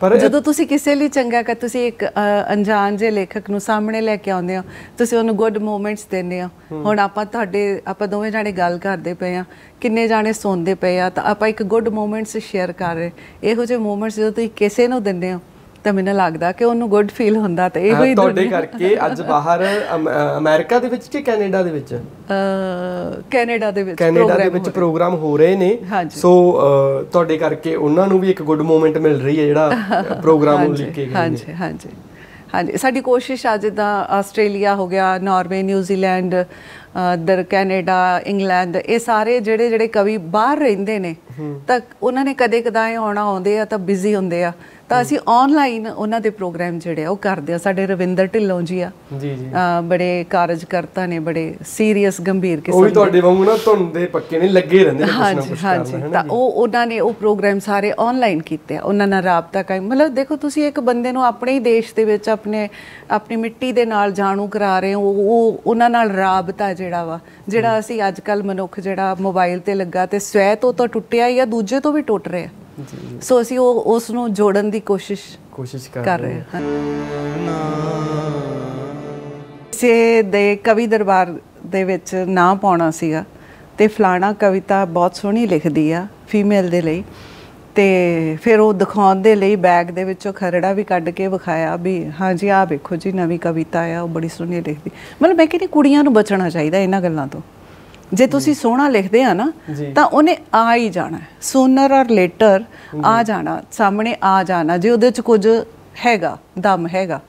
ਪਰ ਜਦੋਂ ਤੁਸੀਂ ਕਿਸੇ ਲਈ ਚੰਗਾ ਕਰ ਤੁਸੀਂ ਇੱਕ ਅਣਜਾਣ ਜੇ ਲੇਖਕ ਨੂੰ ਸਾਹਮਣੇ ਲੈ ਕੇ ਆਉਂਦੇ ਹੋ ਤੁਸੀਂ ਉਹਨੂੰ ਗੁੱਡ ਮੂਮੈਂਟਸ ਦਿੰਦੇ ਹੋ ਹੁਣ ਆਪਾਂ ਤੁਹਾਡੇ ਆਪਾਂ ਦੋਵੇਂ ਜਾਣੇ ਗੱਲ ਕਰਦੇ ਪਏ ਆ ਕਿੰਨੇ ਜਾਣੇ ਸੁਣਦੇ ਪਏ ਆ ਤਾਂ ਆਪਾਂ ਇੱਕ ਗੁੱਡ ਮੂਮੈਂਟਸ ਸ਼ੇਅਰ ਕਰ ਰਹੇ ਇਹੋ ਜਿਹੇ ਮੂਮੈਂਟਸ ਜਦੋਂ ਤੁਸੀਂ ਕਿਸੇ ਨੂੰ ਦਿੰਦੇ ਹੋ ਤਾਂ ਮੈਨੂੰ ਲੱਗਦਾ ਕਿ ਉਹਨੂੰ ਗੁੱਡ ਫੀਲ ਹੁੰਦਾ ਤੇ ਇਹੋ ਹੀ ਤੁਹਾਡੇ ਕਰਕੇ
ਅੱਜ ਬਾਹਰ ਅਮਰੀਕਾ ਦੇ ਵਿੱਚ ਕਿ ਕੈਨੇਡਾ ਦੇ ਵਿੱਚ
ਕੈਨੇਡਾ ਦੇ ਵਿੱਚ ਕੈਨੇਡਾ ਦੇ ਵਿੱਚ
ਪ੍ਰੋਗਰਾਮ ਹੋ ਰਹੇ ਨੇ ਸੋ ਤੁਹਾਡੇ ਕਰਕੇ ਉਹਨਾਂ ਨੂੰ ਵੀ ਇੱਕ ਗੁੱਡ ਮੂਮੈਂਟ ਮਿਲ ਰਹੀ ਹੈ ਜਿਹੜਾ ਪ੍ਰੋਗਰਾਮ ਨੂੰ ਲਿਖ ਕੇ ਗਏ ਹਾਂਜੀ
ਹਾਂਜੀ ਹਾਂਜੀ ਸਾਡੀ ਕੋਸ਼ਿਸ਼ ਆ ਜਿੱਦਾਂ ਆਸਟ੍ਰੇਲੀਆ ਹੋ ਗਿਆ ਨਾਰਵੇ ਨਿਊਜ਼ੀਲੈਂਡ ਦਰ ਕੈਨੇਡਾ ਇੰਗਲੈਂਡ ਇਹ ਸਾਰੇ ਜਿਹੜੇ ਜਿਹੜੇ ਕਵੀ ਬਾਹਰ ਰਹਿੰਦੇ ਨੇ ਤਾਂ ਉਹਨਾਂ ਨੇ ਕਦੇ ਕਦਾਈਂ ਆਉਣਾ ਆਉਂਦੇ ਆ ਤਾਂ ਬਿਜ਼ੀ ਹੁੰਦੇ ਆ ਤਾਂ ਅਸੀਂ ਆਨਲਾਈਨ ਉਹਨਾਂ ਦੇ ਪ੍ਰੋਗਰਾਮ ਜਿਹੜੇ ਆ ਉਹ ਕਰਦੇ ਆ ਸਾਡੇ ਰਵਿੰਦਰ ਢਿੱਲੋਂ ਜੀ ਆ ਜੀ ਜੀ ਬੜੇ ਕਾਰਜਕਰਤਾ ਨੇ ਬੜੇ ਸੀਰੀਅਸ ਗੰਭੀਰ ਕਿਸਮ ਉਹ ਵੀ ਤੁਹਾਡੇ ਵਾਂਗੂ
ਨਾ ਦੇ ਪੱਕੇ ਨਹੀਂ ਲੱਗੇ ਰਹਿੰਦੇ ਕੁਛ ਨਾ ਕੁਛ ਹਾਂ ਤਾਂ
ਉਹ ਉਹਨਾਂ ਨੇ ਉਹ ਪ੍ਰੋਗਰਾਮ ਸਾਰੇ ਆਨਲਾਈਨ ਕੀਤੇ ਆ ਉਹਨਾਂ ਨਾਲ ਰਾਬਤਾ ਕਾਇਮ ਮਤਲਬ ਦੇਖੋ ਤੁਸੀਂ ਇੱਕ ਬੰਦੇ ਨੂੰ ਆਪਣੇ ਹੀ ਦੇਸ਼ ਦੇ ਵਿੱਚ ਆਪਣੇ ਆਪਣੀ ਮਿੱਟੀ ਦੇ ਨਾਲ ਜਾਣੂ ਕਰਾ ਰਹੇ ਹੋ ਉਹ ਉਹਨਾਂ ਨਾਲ ਰਾਬਤਾ ਜਿਹੜਾ ਵਾ ਜਿਹੜਾ ਅਸੀਂ ਅੱਜ ਕੱਲ ਮਨੁੱਖ ਜਿਹੜਾ ਮੋਬਾਈਲ ਤੇ ਲੱਗਾ ਤੇ ਸਵੈ ਤੋਂ ਤਾਂ ਟੁੱਟਿਆ ਹੀ ਆ ਦੂਜੇ ਤੋਂ ਵੀ ਟੁੱਟ ਰਿਹਾ ਸੋ ਅਸੀਂ ਉਹ ਉਸ ਨੂੰ ਜੋੜਨ ਦੀ ਕੋਸ਼ਿਸ਼ ਕੋਸ਼ਿਸ਼ ਕਰ ਰਹੇ ਹਾਂ ਸੇ ਦੇ ਕਵੀ ਦਰਬਾਰ ਦੇ ਵਿੱਚ ਨਾਂ ਪਾਉਣਾ ਸੀਗਾ ਤੇ ਫਲਾਣਾ ਕਵਿਤਾ ਬਹੁਤ ਸੋਹਣੀ ਲਿਖਦੀ ਆ ਫੀਮੇਲ ਦੇ ਲਈ ਤੇ ਫਿਰ ਉਹ ਦਿਖਾਉਣ ਦੇ ਲਈ ਬੈਗ ਦੇ ਵਿੱਚੋਂ ਖਰੜਾ ਵੀ ਕੱਢ ਕੇ ਵਿਖਾਇਆ ਵੀ ਹਾਂਜੀ ਆ ਵੇਖੋ ਜੀ ਨਵੀਂ ਕਵਿਤਾ ਆ ਉਹ ਬੜੀ ਸੋਹਣੀ ਲਿਖਦੀ ਮਤਲਬ ਮੈਂ ਕਹਿੰਦੀ ਕੁੜੀਆਂ ਨੂੰ ਬਚਣਾ ਚਾਹੀਦਾ ਇਹਨਾਂ ਗੱਲਾਂ ਤੋਂ ਜੇ ਤੁਸੀਂ ਸੋਹਣਾ ਲਿਖਦੇ ਆ ਨਾ ਤਾਂ ਉਹਨੇ ਆ ਹੀ ਜਾਣਾ ਸੋਨਰ অর ਲੇਟਰ ਆ ਜਾਣਾ ਸਾਹਮਣੇ ਆ ਜਾਣਾ ਜੇ ਉਹਦੇ ਚ ਕੁਝ ਹੈਗਾ ਦਮ ਹੈਗਾ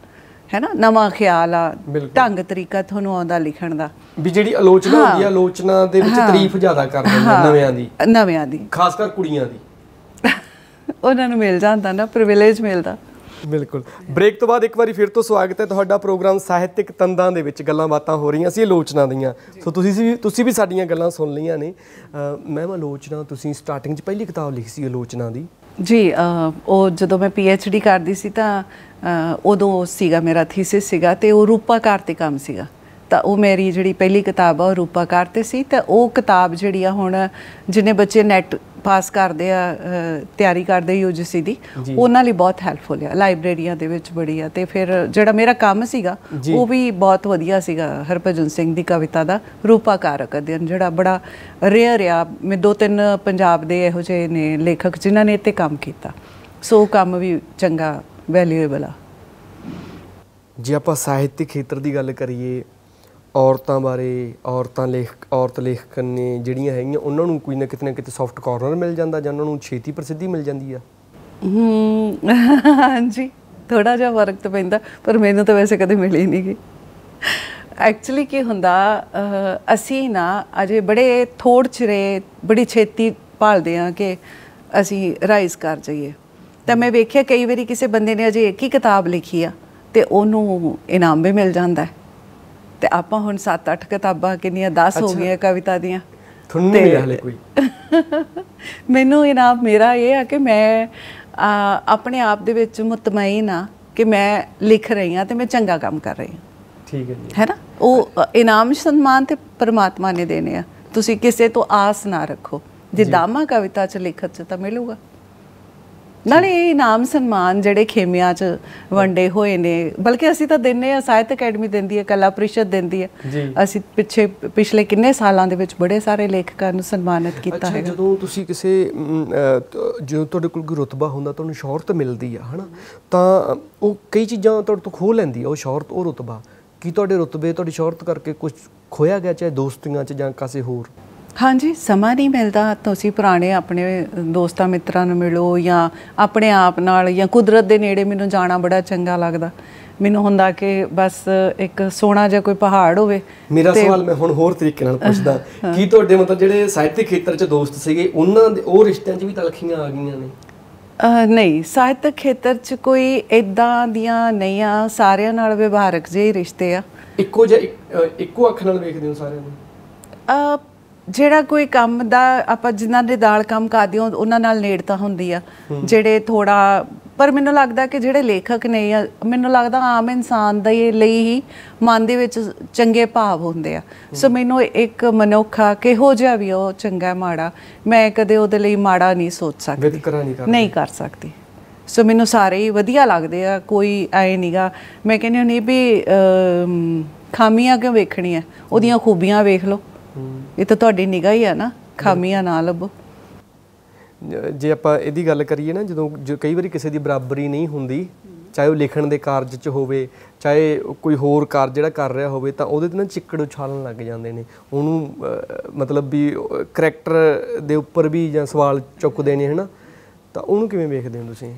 ਹੈ ਨਾ ਨਵਾਂ ਖਿਆਲ ਆ ਢੰਗ ਤਰੀਕਾ ਤੁਹਾਨੂੰ ਆਉਂਦਾ ਲਿਖਣ ਦਾ
ਵੀ ਜਿਹੜੀ ਆਲੋਚਨਾ ਹੁੰਦੀ ਆ ਆਲੋਚਨਾ ਦੇ ਵਿੱਚ ਤਾਰੀਫ ਜ਼ਿਆਦਾ ਕਰਦੇ ਨੇ ਨਵਿਆਂ ਦੀ ਨਵਿਆਂ ਦੀ ਖਾਸ ਕਰ ਕੁੜੀਆਂ ਦੀ
ਉਹਨਾਂ ਨੂੰ ਮਿਲ ਜਾਂਦਾ ਨਾ ਪ੍ਰਿਵਿਲੇਜ ਮਿਲਦਾ
ਬਿਲਕੁਲ ਬ੍ਰੇਕ ਤੋਂ ਬਾਅਦ ਇੱਕ ਵਾਰੀ ਫਿਰ ਤੋਂ ਸਵਾਗਤ ਹੈ ਤੁਹਾਡਾ ਪ੍ਰੋਗਰਾਮ ਸਾਹਿਤਿਕ ਤੰਦਾਂ ਦੇ ਵਿੱਚ ਗੱਲਾਂ ਬਾਤਾਂ ਹੋ ਰਹੀਆਂ ਸੀ ਆਲੋਚਨਾ ਦੀਆਂ ਸੋ ਤੁਸੀਂ ਵੀ ਤੁਸੀਂ ਵੀ ਸਾਡੀਆਂ ਗੱਲਾਂ ਸੁਣ ਲਈਆਂ ਨੇ ਮੈਮ ਆਲੋਚਨਾ ਤੁਸੀਂ ਸਟਾਰਟਿੰਗ 'ਚ ਪਹਿਲੀ ਕਿਤਾਬ ਲਿਖੀ ਸੀ ਆਲੋਚਨਾ ਦੀ
ਜੀ ਉਹ ਜਦੋਂ ਮੈਂ ਪੀਐਚਡੀ ਕਰਦੀ ਸੀ ਤਾਂ ਉਦੋਂ ਸੀਗਾ ਮੇਰਾ ਥੀਸਿਸ ਸੀਗਾ ਤੇ ਉਹ ਰੂਪਾ ਤੇ ਕੰਮ ਸੀਗਾ ਤਾਂ ਉਹ ਮੇਰੀ ਜਿਹੜੀ ਪਹਿਲੀ ਕਿਤਾਬ ਆ ਉਹ ਕਰਤੇ ਸੀ ਤਾਂ ਉਹ ਕਿਤਾਬ ਜਿਹੜੀ ਆ ਹੁਣ ਜਿਨੇ ਬੱਚੇ ਨੈਟ ਪਾਸ ਕਰਦੇ ਆ ਤਿਆਰੀ ਕਰਦੇ ਯੂਜੀਸੀ ਦੀ ਉਹਨਾਂ ਲਈ ਬਹੁਤ ਹੈਲਪਫੁਲ ਆ ਲਾਇਬ੍ਰੇਰੀਆਂ ਦੇ ਵਿੱਚ ਬੜੀ ਆ ਤੇ ਫਿਰ ਜਿਹੜਾ ਮੇਰਾ ਕੰਮ ਸੀਗਾ ਉਹ ਵੀ ਬਹੁਤ ਵਧੀਆ ਸੀਗਾ ਹਰਪ੍ਰਜਨ ਸਿੰਘ ਦੀ ਕਵਿਤਾ ਦਾ ਰੂਪਾਕਾਰਕ ਅਧਿਐਨ ਜਿਹੜਾ ਬੜਾ ਰੇਅਰ ਆ ਮੈਂ ਦੋ ਤਿੰਨ ਪੰਜਾਬ ਦੇ ਇਹੋ ਜਿਹੇ ਨੇ ਲੇਖਕ ਜਿਨ੍ਹਾਂ ਨੇ ਇੱਥੇ ਕੰਮ ਕੀਤਾ ਸੋ ਕੰਮ ਵੀ ਚੰਗਾ ਵੈਲਿਊਏਬਲ ਆ
ਜੇ ਆਪਾਂ ਸਾਹਿਤਿਕ ਖੇਤਰ ਦੀ ਗੱਲ ਕਰੀਏ ਔਰਤਾਂ ਬਾਰੇ ਔਰਤਾਂ ਲੇਖ ਔਰਤ ਲੇਖਕ ਨੇ ਜਿਹੜੀਆਂ ਹੈਗੀਆਂ ਉਹਨਾਂ ਨੂੰ ਕੋਈ ਨਾ ਕਿਤੇ ਨਾ ਕਿਤੇ ਸੌਫਟ ਕਾਰਨਰ ਮਿਲ ਜਾਂਦਾ ਜਾਂ ਉਹਨਾਂ ਨੂੰ ਛੇਤੀ ਪ੍ਰਸਿੱਧੀ ਮਿਲ ਜਾਂਦੀ ਆ
ਹਾਂਜੀ ਥੋੜਾ ਜਿਹਾ ਫਰਕ ਤਾਂ ਪੈਂਦਾ ਪਰ ਮੈਨੂੰ ਤਾਂ ਵੈਸੇ ਕਦੇ ਮਿਲੀ ਨਹੀਂ ਗਈ ਐਕਚੁਅਲੀ ਕੀ ਹੁੰਦਾ ਅਸੀਂ ਨਾ ਅਜੇ ਬੜੇ ਥੋੜ ਚਰੇ ਬੜੀ ਛੇਤੀ ਭਾਲਦੇ ਆ ਕਿ ਅਸੀਂ ਰਾਈਜ਼ ਕਰ ਜਾਈਏ ਤਾਂ ਮੈਂ ਵੇਖਿਆ ਕਈ ਵਾਰੀ ਕਿਸੇ ਬੰਦੇ ਨੇ ਅਜੇ ਇੱਕ ਹੀ ਕਿਤਾਬ ਲਿਖੀ ਆ ਤੇ ਉਹਨੂੰ ਇਨਾਮ ਵੀ ਮਿਲ ਜਾਂਦਾ ਹੈ ਤੇ ਆਪਾਂ ਹੁਣ 7-8 ਕਿਤਾਬਾਂ ਕਿੰਨੀਆਂ 10 ਹੋ ਗਈਆਂ ਕਵਿਤਾ ਦੀਆਂ
ਤੁਹਾਨੂੰ ਨਹੀਂ ਹਲੇ ਕੋਈ
ਮੈਨੂੰ ਇਨਾਮ ਮੇਰਾ ਇਹ ਆ ਕਿ ਮੈਂ ਆਪਣੇ ਆਪ ਦੇ ਵਿੱਚ ਮਤਮਈਨ ਆ ਕਿ ਮੈਂ ਲਿਖ ਰਹੀ ਆ ਤੇ ਮੈਂ ਚੰਗਾ ਕੰਮ ਕਰ ਰਹੀ ਆ ਠੀਕ ਹੈ ਜੀ ਹੈ ਨਾ ਉਹ ਇਨਾਮ ਸਨਮਾਨ ਤੇ ਪਰਮਾਤਮਾ ਨੇ ਦੇਣੇ ਆ ਤੁਸੀਂ ਕਿਸੇ ਤੋਂ ਆਸ ਨਾ ਰੱਖੋ ਜੇ ਦਾਮਾ ਕਵਿਤਾ ਚ ਲਿਖਤ ਚ ਤਾਂ ਮਿਲੂਗਾ ਨਾਲੇ ਇਹ ਨਾਮ ਸਨਮਾਨ ਜਿਹੜੇ ਖੇਮਿਆਂ 'ਚ ਵੰਡੇ ਹੋਏ ਨੇ ਬਲਕਿ ਅਸੀਂ ਤਾਂ ਦਿੰਨੇ ਆ ਸਾਹਿਤ ਅਕੈਡਮੀ ਦਿੰਦੀ ਹੈ ਕਲਾ ਪ੍ਰੀਸ਼ਦ ਦਿੰਦੀ ਹੈ ਅਸੀਂ ਪਿੱਛੇ ਪਿਛਲੇ ਕਿੰਨੇ ਸਾਲਾਂ ਦੇ ਵਿੱਚ ਬੜੇ ਸਾਰੇ ਲੇਖਕਾਂ ਨੂੰ ਸਨਮਾਨਿਤ ਕੀਤਾ ਹੈ ਜਦੋਂ ਤੁਸੀਂ
ਕਿਸੇ ਜਦੋਂ ਤੁਹਾਡੇ ਕੋਲ ਕੋਈ ਹੁੰਦਾ ਤੁਹਾਨੂੰ ਸ਼ੌਹਰਤ ਮਿਲਦੀ ਆ ਹਨਾ ਤਾਂ ਉਹ ਕਈ ਚੀਜ਼ਾਂ ਤੁਹਾਡੇ ਤੋਂ ਖੋ ਲੈਂਦੀ ਆ ਉਹ ਸ਼ੌਹਰਤ ਉਹ ਰੁਤਬਾ ਕੀ ਤੁਹਾਡੇ ਰੁਤਬੇ ਤੁਹਾਡੀ ਸ਼ੌਹਰਤ ਕਰਕੇ ਕੁਝ ਖੋਇਆ ਗਿਆ ਚਾਹੇ ਦੋਸਤੀਆਂ 'ਚ ਜਾਂ ਕਾਸੇ ਹੋਰ
ਹਾਂਜੀ ਸਮਾਂ ਨਹੀਂ ਮਿਲਦਾ ਤੁਸੀਂ ਪੁਰਾਣੇ ਆਪਣੇ ਦੋਸਤਾਂ ਮਿੱਤਰਾਂ ਨੂੰ ਮਿਲੋ ਜਾਂ ਆਪਣੇ ਆਪ ਨਾਲ ਜਾਂ ਕੁਦਰਤ ਦੇ ਨੇੜੇ ਮੈਨੂੰ ਜਾਣਾ ਬੜਾ ਚੰਗਾ ਲੱਗਦਾ ਮੈਨੂੰ ਹੁੰਦਾ ਕਿ ਬਸ ਇੱਕ ਸੋਹਣਾ ਜਿਹਾ ਕੋਈ ਪਹਾੜ ਹੋਵੇ ਮੇਰਾ ਸਵਾਲ ਮੈਂ
ਹੁਣ ਹੋਰ ਤਰੀਕੇ ਨਾਲ ਪੁੱਛਦਾ ਕੀ ਤੁਹਾਡੇ ਮਤਲਬ ਜਿਹੜੇ ਸਾਹਿਤਿਕ ਖੇਤਰ 'ਚ ਦੋਸਤ ਸੀਗੇ ਉਹਨਾਂ ਦੇ ਉਹ ਰਿਸ਼ਤਿਆਂ 'ਚ ਵੀ ਤਲਖੀਆਂ ਆ ਗਈਆਂ
ਨੇ ਨਹੀਂ ਸਾਹਿਤਕ ਖੇਤਰ 'ਚ ਕੋਈ ਇਦਾਂ ਦੀਆਂ ਨਹੀਂ ਆ ਸਾਰਿਆਂ ਨਾਲ ਵਿਵਹਾਰਕ ਜਿਹੇ ਰਿਸ਼ਤੇ ਆ
ਇੱਕੋ ਜਿਹਾ ਇੱਕੋ ਅੱਖ ਨਾਲ ਵੇਖਦੇ ਹੋ ਸਾਰਿਆਂ ਨੂੰ
ਜਿਹੜਾ ਕੋਈ ਕੰਮ ਦਾ ਆਪਾਂ ਜਿਨ੍ਹਾਂ ਦੇ ਦਾਲ ਕੰਮ ਕਰਦੇ ਹਾਂ ਉਹਨਾਂ ਨਾਲ ਨੇੜਤਾ ਹੁੰਦੀ ਆ ਜਿਹੜੇ ਥੋੜਾ ਪਰ ਮੈਨੂੰ ਲੱਗਦਾ ਕਿ ਜਿਹੜੇ ਲੇਖਕ ਨੇ ਜਾਂ ਮੈਨੂੰ ਲੱਗਦਾ ਆਮ ਇਨਸਾਨ ਦੇ ਲਈ ਹੀ ਮਨ ਦੇ ਵਿੱਚ ਚੰਗੇ ਭਾਵ ਹੁੰਦੇ ਆ ਸੋ ਮੈਨੂੰ ਇੱਕ ਮਨੁੱਖਾ ਕਿਹੋ ਜਿਹਾ ਵੀ ਉਹ ਚੰਗਾ ਮਾੜਾ ਮੈਂ ਕਦੇ ਉਹਦੇ ਲਈ ਮਾੜਾ ਨਹੀਂ ਸੋਚ ਸਕਦੀ ਨਹੀਂ ਕਰ ਸਕਦੀ ਸੋ ਮੈਨੂੰ ਸਾਰੇ ਹੀ ਵਧੀਆ ਲੱਗਦੇ ਆ ਕੋਈ ਐ ਨਹੀਂਗਾ ਮੈਂ ਕਹਿੰਦੀ ਹੁੰਨੀ ਵੀ ਖਾਮੀਆਂ ਕਿਉਂ ਵੇਖਣੀਆਂ ਉਹਦੀਆਂ ਖੂਬੀਆਂ ਵੇਖ ਲਓ ਇਹ ਤਾਂ ਤੁਹਾਡੀ ਨਿਗਾਹ ਹੀ ਆ ਨਾ ਖਾਮੀਆਂ ਨਾ ਲੱਭੋ
ਜੇ ਆਪਾਂ ਇਹਦੀ ਗੱਲ ਕਰੀਏ ਨਾ ਜਦੋਂ ਕਈ ਵਾਰੀ ਕਿਸੇ ਦੀ ਬਰਾਬਰੀ ਨਹੀਂ ਹੁੰਦੀ ਚਾਹੇ ਉਹ ਲਿਖਣ ਦੇ ਕਾਰਜ 'ਚ ਹੋਵੇ ਚਾਹੇ ਕੋਈ ਹੋਰ ਕਾਰਜ ਜਿਹੜਾ ਕਰ ਰਿਹਾ ਹੋਵੇ ਤਾਂ ਉਹਦੇ ਤੇ ਨਾ ਚਿੱਕੜ ਉਛਾਲਣ ਲੱਗ ਜਾਂਦੇ ਨੇ ਉਹਨੂੰ ਮਤਲਬ ਵੀ ਕੈਰੈਕਟਰ ਦੇ ਉੱਪਰ ਵੀ ਜਾਂ ਸਵਾਲ ਚੁੱਕਦੇ ਨੇ ਹਨਾ ਤਾਂ ਉਹਨੂੰ ਕਿਵੇਂ ਵੇਖਦੇ ਹੋ ਤੁਸੀਂ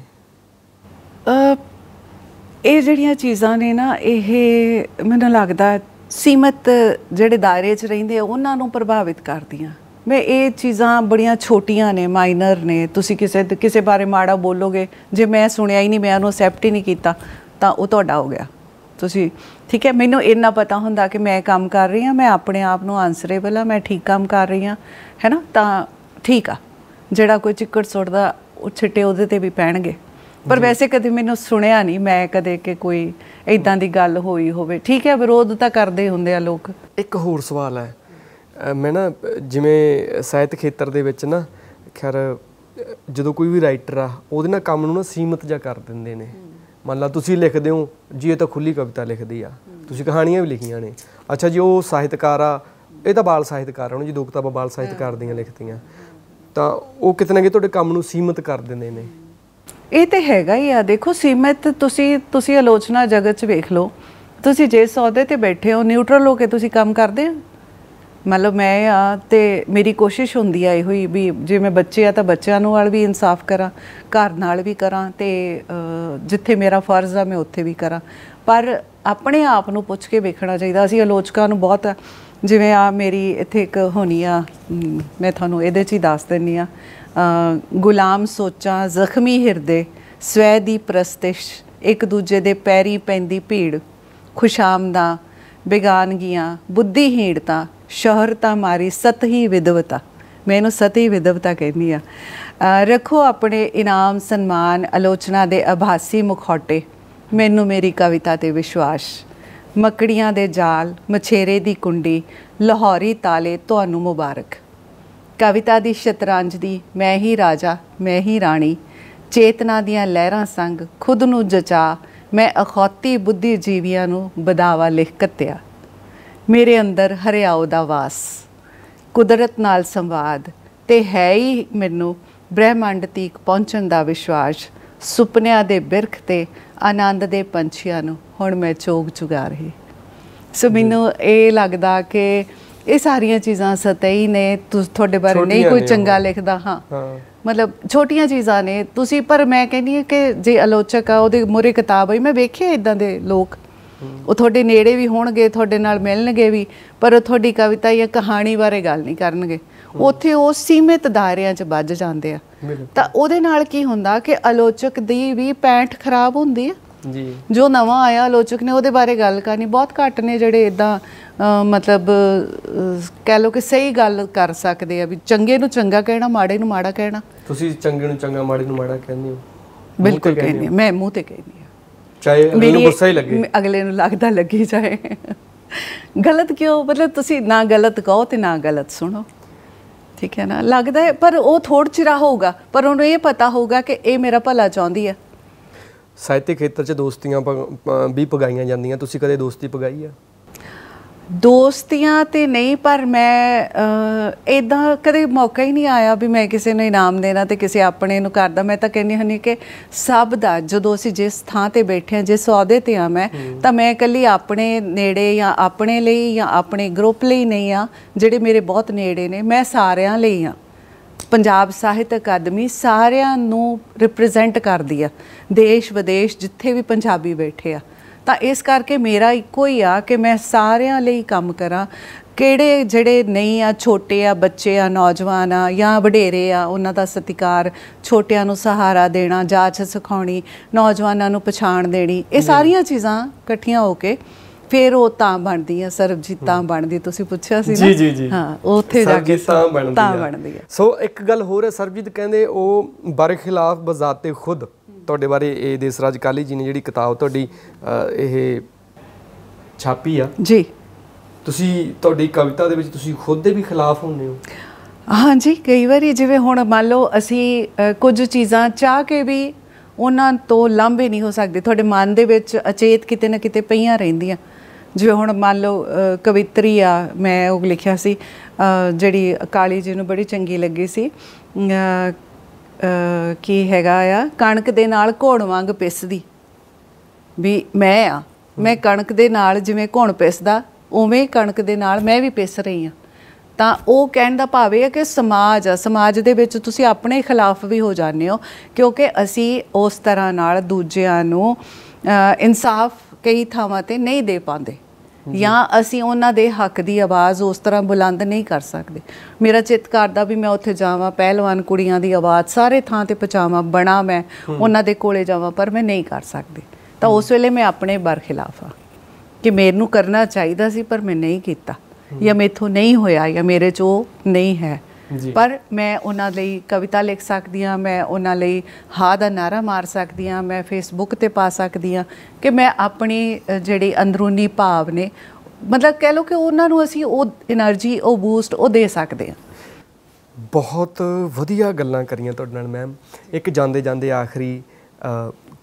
ਇਹ ਜਿਹੜੀਆਂ ਚੀਜ਼ਾਂ ਨੇ ਨਾ ਇਹ ਮੈਨੂੰ ਲੱਗਦਾ ਸੀਮਤ ਜਿਹੜੇ ਦਾਇਰੇ 'ਚ ਰਹਿੰਦੇ ਆ ਉਹਨਾਂ ਨੂੰ ਪ੍ਰਭਾਵਿਤ ਕਰਦੀਆਂ ਮੈਂ ਇਹ ਚੀਜ਼ਾਂ ਬੜੀਆਂ ਛੋਟੀਆਂ ਨੇ ਮਾਈਨਰ ਨੇ ਤੁਸੀਂ ਕਿਸੇ ਕਿਸੇ ਬਾਰੇ ਮਾੜਾ ਬੋਲੋਗੇ ਜੇ ਮੈਂ ਸੁਣਿਆ ਹੀ ਨਹੀਂ ਮੈਂ ਉਹਨੂੰ ਅਸੈਪਟ ਹੀ ਨਹੀਂ ਕੀਤਾ ਤਾਂ ਉਹ ਤੁਹਾਡਾ ਹੋ ਗਿਆ ਤੁਸੀਂ ਠੀਕ ਹੈ ਮੈਨੂੰ ਇੰਨਾ ਪਤਾ ਹੁੰਦਾ ਕਿ ਮੈਂ ਕੰਮ ਕਰ ਰਹੀ ਹਾਂ ਮੈਂ ਆਪਣੇ ਆਪ ਨੂੰ ਆਨਸਰੇਬਲ ਆ ਮੈਂ ਠੀਕ ਕੰਮ ਕਰ ਰਹੀ ਹਾਂ ਹੈਨਾ ਤਾਂ ਠੀਕ ਆ ਜਿਹੜਾ ਕੋਈ ਚਿੱਕੜ ਸੁੱਟਦਾ ਉਹ ਛਿੱਟੇ ਉਹਦੇ ਤੇ ਵੀ ਪੈਣਗੇ ਪਰ ਵੈਸੇ ਕਦੇ ਮੈਨੂੰ ਸੁਣਿਆ ਨਹੀਂ ਮੈਂ ਕਦੇ ਕਿ ਕੋਈ ਇਦਾਂ ਦੀ ਗੱਲ ਹੋਈ ਹੋਵੇ ਠੀਕ ਹੈ ਵਿਰੋਧ ਤਾਂ ਕਰਦੇ ਹੁੰਦੇ ਆ ਲੋਕ
ਇੱਕ ਹੋਰ ਸਵਾਲ ਹੈ ਮੈਂ ਨਾ ਜਿਵੇਂ ਸਾਹਿਤ ਖੇਤਰ ਦੇ ਵਿੱਚ ਨਾ ਖੈਰ ਜਦੋਂ ਕੋਈ ਵੀ ਰਾਈਟਰ ਆ ਉਹਦੇ ਨਾਲ ਕੰਮ ਨੂੰ ਨਾ ਸੀਮਤ ਜਾ ਕਰ ਦਿੰਦੇ ਨੇ ਮੰਨ ਲਾ ਤੁਸੀਂ ਲਿਖਦੇ ਹੋ ਜੀ ਇਹ ਤਾਂ ਖੁੱਲੀ ਕਵਿਤਾ ਲਿਖਦੀ ਆ ਤੁਸੀਂ ਕਹਾਣੀਆਂ ਵੀ ਲਿਖੀਆਂ ਨੇ ਅੱਛਾ ਜੀ ਉਹ ਸਾਹਿਤਕਾਰ ਆ ਇਹ ਤਾਂ ਬਾਲ ਸਾਹਿਤਕਾਰ ਉਹਨੂੰ ਜੀ ਦੋ ਕਿਤਾਬਾਂ ਬਾਲ ਸਾਹਿਤਕਾਰ ਦੀਆਂ ਲਿਖਤੀਆਂ ਤਾਂ ਉਹ ਕਿਤਨੇ ਕਿ ਤੁਹਾਡੇ ਕੰਮ ਨੂੰ ਸੀਮਤ ਕਰ ਦਿੰਦੇ ਨੇ
ਇਹ ਤੇ ਹੈਗਾ ਹੀ ਆ ਦੇਖੋ ਸੀਮਤ ਤੁਸੀਂ ਤੁਸੀਂ ਆਲੋਚਨਾ ਜਗਤ 'ਚ ਵੇਖ ਲਓ ਤੁਸੀਂ ਜੇ ਸੌਦੇ ਤੇ ਬੈਠੇ ਹੋ ਨਿਊਟਰਲ ਹੋ ਕੇ ਤੁਸੀਂ ਕੰਮ ਕਰਦੇ ਹੋ ਮਤਲਬ ਮੈਂ ਆ ਤੇ ਮੇਰੀ ਕੋਸ਼ਿਸ਼ ਹੁੰਦੀ ਆ ਇਹੋ ਹੀ ਵੀ ਜੇ ਮੈਂ ਬੱਚੇ ਆ ਤਾਂ ਬੱਚਿਆਂ ਨੂੰ ਨਾਲ ਵੀ ਇਨਸਾਫ ਕਰਾਂ ਘਰ ਨਾਲ ਵੀ ਕਰਾਂ ਤੇ ਜਿੱਥੇ ਮੇਰਾ ਫਰਜ਼ ਆ ਮੈਂ ਉੱਥੇ ਵੀ ਕਰਾਂ ਪਰ ਆਪਣੇ ਆਪ ਨੂੰ ਪੁੱਛ ਕੇ ਵੇਖਣਾ ਚਾਹੀਦਾ ਅਸੀਂ ਆਲੋਚਕਾਂ ਨੂੰ ਬਹੁਤ ਜਿਵੇਂ ਆ ਮੇਰੀ ਇੱਥੇ ਇੱਕ ਹੋਣੀ ਆ ਮੈਂ ਤੁਹਾਨੂੰ ਇਹਦੇ 'ਚ ਹੀ ਦੱਸ ਦਿੰਨੀ ਆ ਗੁਲਾਮ ਸੋਚਾਂ ਜ਼ਖਮੀ ਹਿਰਦੇ ਸਵੈ ਦੀ ਪ੍ਰਸਤਿਸ਼ ਇੱਕ ਦੂਜੇ ਦੇ ਪੈਰੀ ਪੈਂਦੀ ਭੀੜ ਖੁਸ਼ਾਮਦਾ ਬੇਗਾਨਗੀਆਂ ਬੁੱਧੀਹੀਣਤਾ ਸ਼ਹਰਤਾ ਮਾਰੀ ਸਤਹੀ ਵਿਦਵਤਾ ਮੈਂ ਇਹਨੂੰ ਸਤਹੀ ਵਿਦਵਤਾ ਕਹਿੰਦੀ ਆ ਰੱਖੋ ਆਪਣੇ ਇਨਾਮ ਸਨਮਾਨ ਆਲੋਚਨਾ ਦੇ ਆਭਾਸੀ ਮੁਖੌਟੇ ਮੈਨੂੰ ਮੇਰੀ ਕਵਿਤਾ ਤੇ ਵਿਸ਼ਵਾਸ ਮੱਕੜੀਆਂ ਦੇ ਜਾਲ ਮਛੇਰੇ ਦੀ ਕੁੰਡੀ ਲਾਹੌਰੀ ਤਾਲੇ ਤੁਹਾਨੂੰ ਮੁਬਾਰਕ ਕਵਿਤਾ ਦੀ ਦੀ ਮੈਂ ਹੀ ਰਾਜਾ ਮੈਂ ਹੀ ਰਾਣੀ ਚੇਤਨਾ ਦੀਆਂ ਲਹਿਰਾਂ ਸੰਗ ਖੁਦ ਨੂੰ ਜਚਾ ਮੈਂ ਅਖੌਤੀ ਬੁੱਧੀ ਜੀਵੀਆਂ ਨੂੰ ਬਦਾਵਾ ਲਿਖ ਕੱਤਿਆ ਮੇਰੇ ਅੰਦਰ ਹਰਿਆਉ ਦਾ ਵਾਸ ਕੁਦਰਤ ਨਾਲ ਸੰਵਾਦ ਤੇ ਹੈ ਹੀ ਮੈਨੂੰ ਬ੍ਰਹਿਮੰਡ ਤੀਕ ਪਹੁੰਚਣ ਦਾ ਵਿਸ਼ਵਾਸ ਸੁਪਨਿਆਂ ਦੇ ਬਿਰਖ ਤੇ ਆਨੰਦ ਦੇ ਪੰਛੀਆਂ ਨੂੰ ਹੁਣ ਮੈਂ ਚੋਗ ਚੁਗਾ ਰਹੀ ਸੋ ਮੈਨੂੰ ਇਹ ਲੱਗਦਾ ਕਿ ਇਹ ਸਾਰੀਆਂ ਚੀਜ਼ਾਂ ਸਤਈ ਨੇ ਤੁਹਾਡੇ ਬਾਰੇ ਨਹੀਂ ਕੋਈ ਚੰਗਾ ਲਿਖਦਾ ਹਾਂ ਮਤਲਬ ਛੋਟੀਆਂ ਚੀਜ਼ਾਂ ਨੇ ਤੁਸੀਂ ਪਰ ਮੈਂ ਕਹਿੰਦੀ ਹਾਂ ਕਿ ਜੇ ਆਲੋਚਕ ਆ ਉਹਦੇ ਮੋਰੇ ਕਿਤਾਬ ਹੋਈ ਮੈਂ ਵੇਖਿਆ ਇਦਾਂ ਦੇ ਲੋਕ ਉਹ ਤੁਹਾਡੇ ਨੇੜੇ ਵੀ ਹੋਣਗੇ ਤੁਹਾਡੇ ਨਾਲ ਮਿਲਣਗੇ ਵੀ ਪਰ ਉਹ ਤੁਹਾਡੀ ਕਵਿਤਾ ਜਾਂ ਕਹਾਣੀ ਬਾਰੇ ਗੱਲ ਨਹੀਂ ਕਰਨਗੇ ਉੱਥੇ ਉਹ ਸੀਮਿਤ ਦਾਇਰਿਆਂ 'ਚ ਵੱਜ ਜਾਂਦੇ ਆ ਤਾਂ ਉਹਦੇ ਨਾਲ ਕੀ ਹੁੰਦਾ ਕਿ ਆਲੋਚਕ ਦੀ ਵੀ ਪੈਂਠ ਖਰਾਬ ਹੁੰਦੀ ਆ ਜੀ ਜੋ ਨਵਾਂ ਆਇਆ ਆਲੋਚਕ ਨੇ ਉਹਦੇ ਬਾਰੇ ਗੱਲ ਕਰਨੀ ਬਹੁਤ ਘੱਟ ਨੇ ਜਿਹੜੇ ਇਦਾਂ ਮਤਲਬ ਕਹਿ ਲੋ ਕਿ ਸਹੀ ਗੱਲ ਕਰ ਸਕਦੇ ਆ ਵੀ ਚੰਗੇ ਨੂੰ ਚੰਗਾ ਕਹਿਣਾ ਮਾੜੇ ਨੂੰ ਮਾੜਾ ਕਹਿਣਾ
ਤੁਸੀਂ ਚੰਗੇ ਨੂੰ ਚੰਗਾ ਮਾੜੇ ਨੂੰ ਮਾੜਾ ਕਹਿੰਦੇ ਹੋ
ਬਿਲਕੁਲ ਕਹਿੰਦੀ ਮੈਂ ਮੂੰਹ ਤੇ ਕਹਿੰਦੀ ਆ ਚਾਹੇ ਮੈਨੂੰ ਗੁੱਸਾ ਹੀ ਲੱਗੇ ਅਗਲੇ ਨੂੰ ਲੱਗਦਾ ਲੱਗੀ ਜਾਏ ਗਲਤ ਕਿਉਂ ਮਤਲਬ ਤੁਸੀਂ ਨਾ ਗਲਤ ਕਹੋ ਤੇ ਨਾ ਗਲਤ ਸੁਣੋ ਠੀਕ ਹੈ ਨਾ ਲੱਗਦਾ ਹੈ ਪਰ ਉਹ ਥੋੜ ਚਿਰਾ ਹੋਊਗਾ ਪਰ ਉਹਨੂੰ ਇਹ ਪਤਾ ਹੋਊਗਾ ਕਿ ਇਹ ਮੇਰਾ ਭਲਾ ਚਾਹੁੰਦੀ ਹੈ
ਸਾਹਿਤਿਕ ਖੇਤਰ 'ਚ ਦੋਸਤੀਆਂ ਵੀ ਪਗਾਈਆਂ ਜਾਂਦੀਆਂ ਤੁਸੀਂ ਕਦੇ ਦੋਸਤੀ ਪਗਾਈ ਆ
ਦੋਸਤੀਆਂ ਤੇ ਨਹੀਂ ਪਰ ਮੈਂ ਇਦਾਂ ਕਦੇ ਮੌਕਾ ਹੀ ਨਹੀਂ ਆਇਆ ਵੀ ਮੈਂ ਕਿਸੇ ਨੂੰ ਇਨਾਮ ਦੇਣਾ ਤੇ ਕਿਸੇ ਆਪਣੇ ਨੂੰ ਕਰਦਾ ਮੈਂ ਤਾਂ ਕਹਿੰਦੀ ਹੁੰਨੀ ਕਿ ਸਭ ਦਾ ਜਦੋਂ ਅਸੀਂ ਜਿਸ ਥਾਂ ਤੇ ਬੈਠੇ ਆ ਜਿਸ ਸੌਦੇ ਤੇ ਆ ਮੈਂ ਤਾਂ ਮੈਂ ਇਕੱਲੀ ਆਪਣੇ ਨੇੜੇ ਜਾਂ ਆਪਣੇ ਲਈ ਜਾਂ ਆਪਣੇ ਗਰੁੱਪ ਲਈ ਨਹੀਂ ਆ ਜਿਹੜੇ ਮੇਰੇ ਬਹੁਤ ਨੇੜੇ ਨੇ ਮੈਂ ਸਾਰਿਆਂ ਲਈ ਆ ਪੰਜਾਬ ਸਾਹਿਤ ਅਕਾਦਮੀ ਸਾਰਿਆਂ ਨੂੰ ਰਿਪਰੈਜ਼ੈਂਟ ਕਰਦੀ ਆ ਦੇਸ਼ ਵਿਦੇਸ਼ ਜਿੱਥੇ ਵੀ ਪੰਜਾਬੀ ਬੈਠੇ ਆ ਤਾਂ ਇਸ ਕਰਕੇ ਮੇਰਾ ਇੱਕੋ ਹੀ ਆ ਕਿ ਮੈਂ ਸਾਰਿਆਂ ਲਈ ਕੰਮ ਕਰਾਂ ਕਿਹੜੇ ਜਿਹੜੇ ਨਹੀਂ ਆ ਛੋਟੇ ਆ ਬੱਚੇ ਆ ਨੌਜਵਾਨ ਆ ਜਾਂ ਵਡੇਰੇ ਆ ਉਹਨਾਂ ਦਾ ਸਤਿਕਾਰ ਛੋਟਿਆਂ ਨੂੰ ਸਹਾਰਾ ਦੇਣਾ ਜਾਚ ਸਿਖਾਉਣੀ ਨੌਜਵਾਨਾਂ ਨੂੰ ਪਛਾਣ ਦੇਣੀ ਇਹ ਸਾਰੀਆਂ ਚੀਜ਼ਾਂ ਇਕੱਠੀਆਂ ਹੋ ਕੇ ਫਿਰ ਉਹ ਤਾਂ ਬਣਦੀ ਆ ਸਰਬਜੀਤ ਤਾਂ ਬਣਦੀ ਤੁਸੀਂ ਪੁੱਛਿਆ ਸੀ ਨਾ ਜੀ ਜੀ ਜੀ ਹਾਂ ਉੱਥੇ ਜਾ ਕੇ ਤਾਂ ਬਣਦੀ ਆ ਤਾਂ ਬਣਦੀ ਆ ਸੋ ਇੱਕ
ਗੱਲ ਹੋਰ ਹੈ ਸਰਬਜੀਤ ਕਹਿੰਦੇ ਉਹ ਬਰਖਿਲਾਫ ਬਜ਼ਾਤੇ ਖੁਦ ਤੁਹਾਡੇ ਬਾਰੇ ਇਹ ਦੇਸਰਾਜ ਕਾਲੀ ਜੀ ਨੇ ਜਿਹੜੀ ਕਿਤਾਬ ਤੁਹਾਡੀ ਇਹ ਛਾਪੀ ਆ ਜੀ ਤੁਸੀਂ ਤੁਹਾਡੀ ਕਵਿਤਾ ਦੇ ਵਿੱਚ ਤੁਸੀਂ ਖੁਦ ਦੇ ਵੀ ਖਿਲਾਫ ਹੁੰਦੇ ਹੋ
ਹਾਂਜੀ ਕਈ ਵਾਰੀ ਜਿਵੇਂ ਹੁਣ ਮੰਨ ਲਓ ਅਸੀਂ ਕੁਝ ਚੀਜ਼ਾਂ ਚਾਹ ਕੇ ਵੀ ਉਹਨਾਂ ਤੋਂ ਲਾਂਭੇ ਨਹੀਂ ਹੋ ਸਕਦੇ ਤੁਹਾਡੇ ਮਨ ਦੇ ਵਿੱਚ ਅਚੇਤ ਕਿਤੇ ਨਾ ਕਿਤੇ ਪਈਆਂ ਰਹਿੰਦੀਆਂ ਜਿਵੇਂ ਹੁਣ ਮੰਨ ਲਓ ਕਵਿਤਰੀ ਆ ਮੈਂ ਉਹ ਲਿਖਿਆ ਸੀ ਜਿਹੜੀ ਕਾਲੀ ਜੀ ਨੂੰ ਬੜੀ ਚੰਗੀ ਲੱਗੀ ਸੀ ਕੀ ਹੈਗਾ ਆ ਕਣਕ ਦੇ ਨਾਲ ਘੋੜ ਵਾਂਗ ਪਿਸਦੀ ਵੀ ਮੈਂ ਆ ਮੈਂ ਕਣਕ ਦੇ ਨਾਲ ਜਿਵੇਂ ਘੋਣ ਪਿਸਦਾ ਉਵੇਂ ਕਣਕ ਦੇ ਨਾਲ ਮੈਂ ਵੀ ਪਿਸ ਰਹੀ ਆ ਤਾਂ ਉਹ ਕਹਿਣ ਦਾ ਭਾਵ ਇਹ ਹੈ ਕਿ ਸਮਾਜ ਆ ਸਮਾਜ ਦੇ ਵਿੱਚ ਤੁਸੀਂ ਆਪਣੇ ਖਿਲਾਫ ਵੀ ਹੋ ਜਾਂਦੇ ਹੋ ਕਿਉਂਕਿ ਅਸੀਂ ਉਸ ਤਰ੍ਹਾਂ ਨਾਲ ਦੂਜਿਆਂ ਨੂੰ ਇਨਸਾਫ ਕਈ ਥਾਵਾਂ ਤੇ ਨਹੀਂ ਦੇ ਪਾਉਂਦੇ ਜਾਂ ਅਸੀਂ ਉਹਨਾਂ ਦੇ ਹੱਕ ਦੀ ਆਵਾਜ਼ ਉਸ ਤਰ੍ਹਾਂ ਬੁਲੰਦ ਨਹੀਂ ਕਰ ਸਕਦੇ ਮੇਰਾ ਚਿੱਤ ਕਰਦਾ ਵੀ ਮੈਂ ਉੱਥੇ ਜਾਵਾਂ ਪਹਿਲਵਾਨ ਕੁੜੀਆਂ ਦੀ ਆਵਾਜ਼ ਸਾਰੇ ਥਾਂ ਤੇ ਪਹੁੰਚਾਵਾਂ ਬਣਾ ਮੈਂ ਉਹਨਾਂ ਦੇ ਕੋਲੇ ਜਾਵਾਂ ਪਰ ਮੈਂ ਨਹੀਂ ਕਰ ਸਕਦੀ ਤਾਂ ਉਸ ਵੇਲੇ ਮੈਂ ਆਪਣੇ ਬਰ ਖਿਲਾਫ ਆ ਕਿ ਮੈਨੂੰ ਕਰਨਾ ਚਾਹੀਦਾ ਸੀ ਪਰ ਮੈਂ ਨਹੀਂ ਕੀਤਾ ਜਾਂ ਮੇਥੋਂ ਨਹੀਂ ਹੋਇਆ ਜਾਂ ਮੇਰੇ 'ਚ ਉਹ ਨਹੀਂ ਹੈ ਪਰ ਮੈਂ ਉਹਨਾਂ ਲਈ ਕਵਿਤਾ ਲਿਖ ਸਕਦੀ ਆ ਮੈਂ ਉਹਨਾਂ ਲਈ ਹਾ ਦਾ ਨਾਰਾ ਮਾਰ ਸਕਦੀ ਆ ਮੈਂ ਫੇਸਬੁੱਕ ਤੇ ਪਾ ਸਕਦੀ ਆ ਕਿ ਮੈਂ ਆਪਣੀ ਜਿਹੜੀ ਅੰਦਰੂਨੀ ਭਾਵ ਨੇ ਮਤਲਬ ਕਹਿ ਲਓ ਕਿ ਉਹਨਾਂ ਨੂੰ ਅਸੀਂ ਉਹ એનર્ਜੀ ਉਹ ਬੂਸਟ ਉਹ ਦੇ ਸਕਦੇ ਆ
ਬਹੁਤ ਵਧੀਆ ਗੱਲਾਂ ਕਰੀਆਂ ਤੁਹਾਡੇ ਨਾਲ ਮੈਮ ਇੱਕ ਜਾਂਦੇ ਜਾਂਦੇ ਆਖਰੀ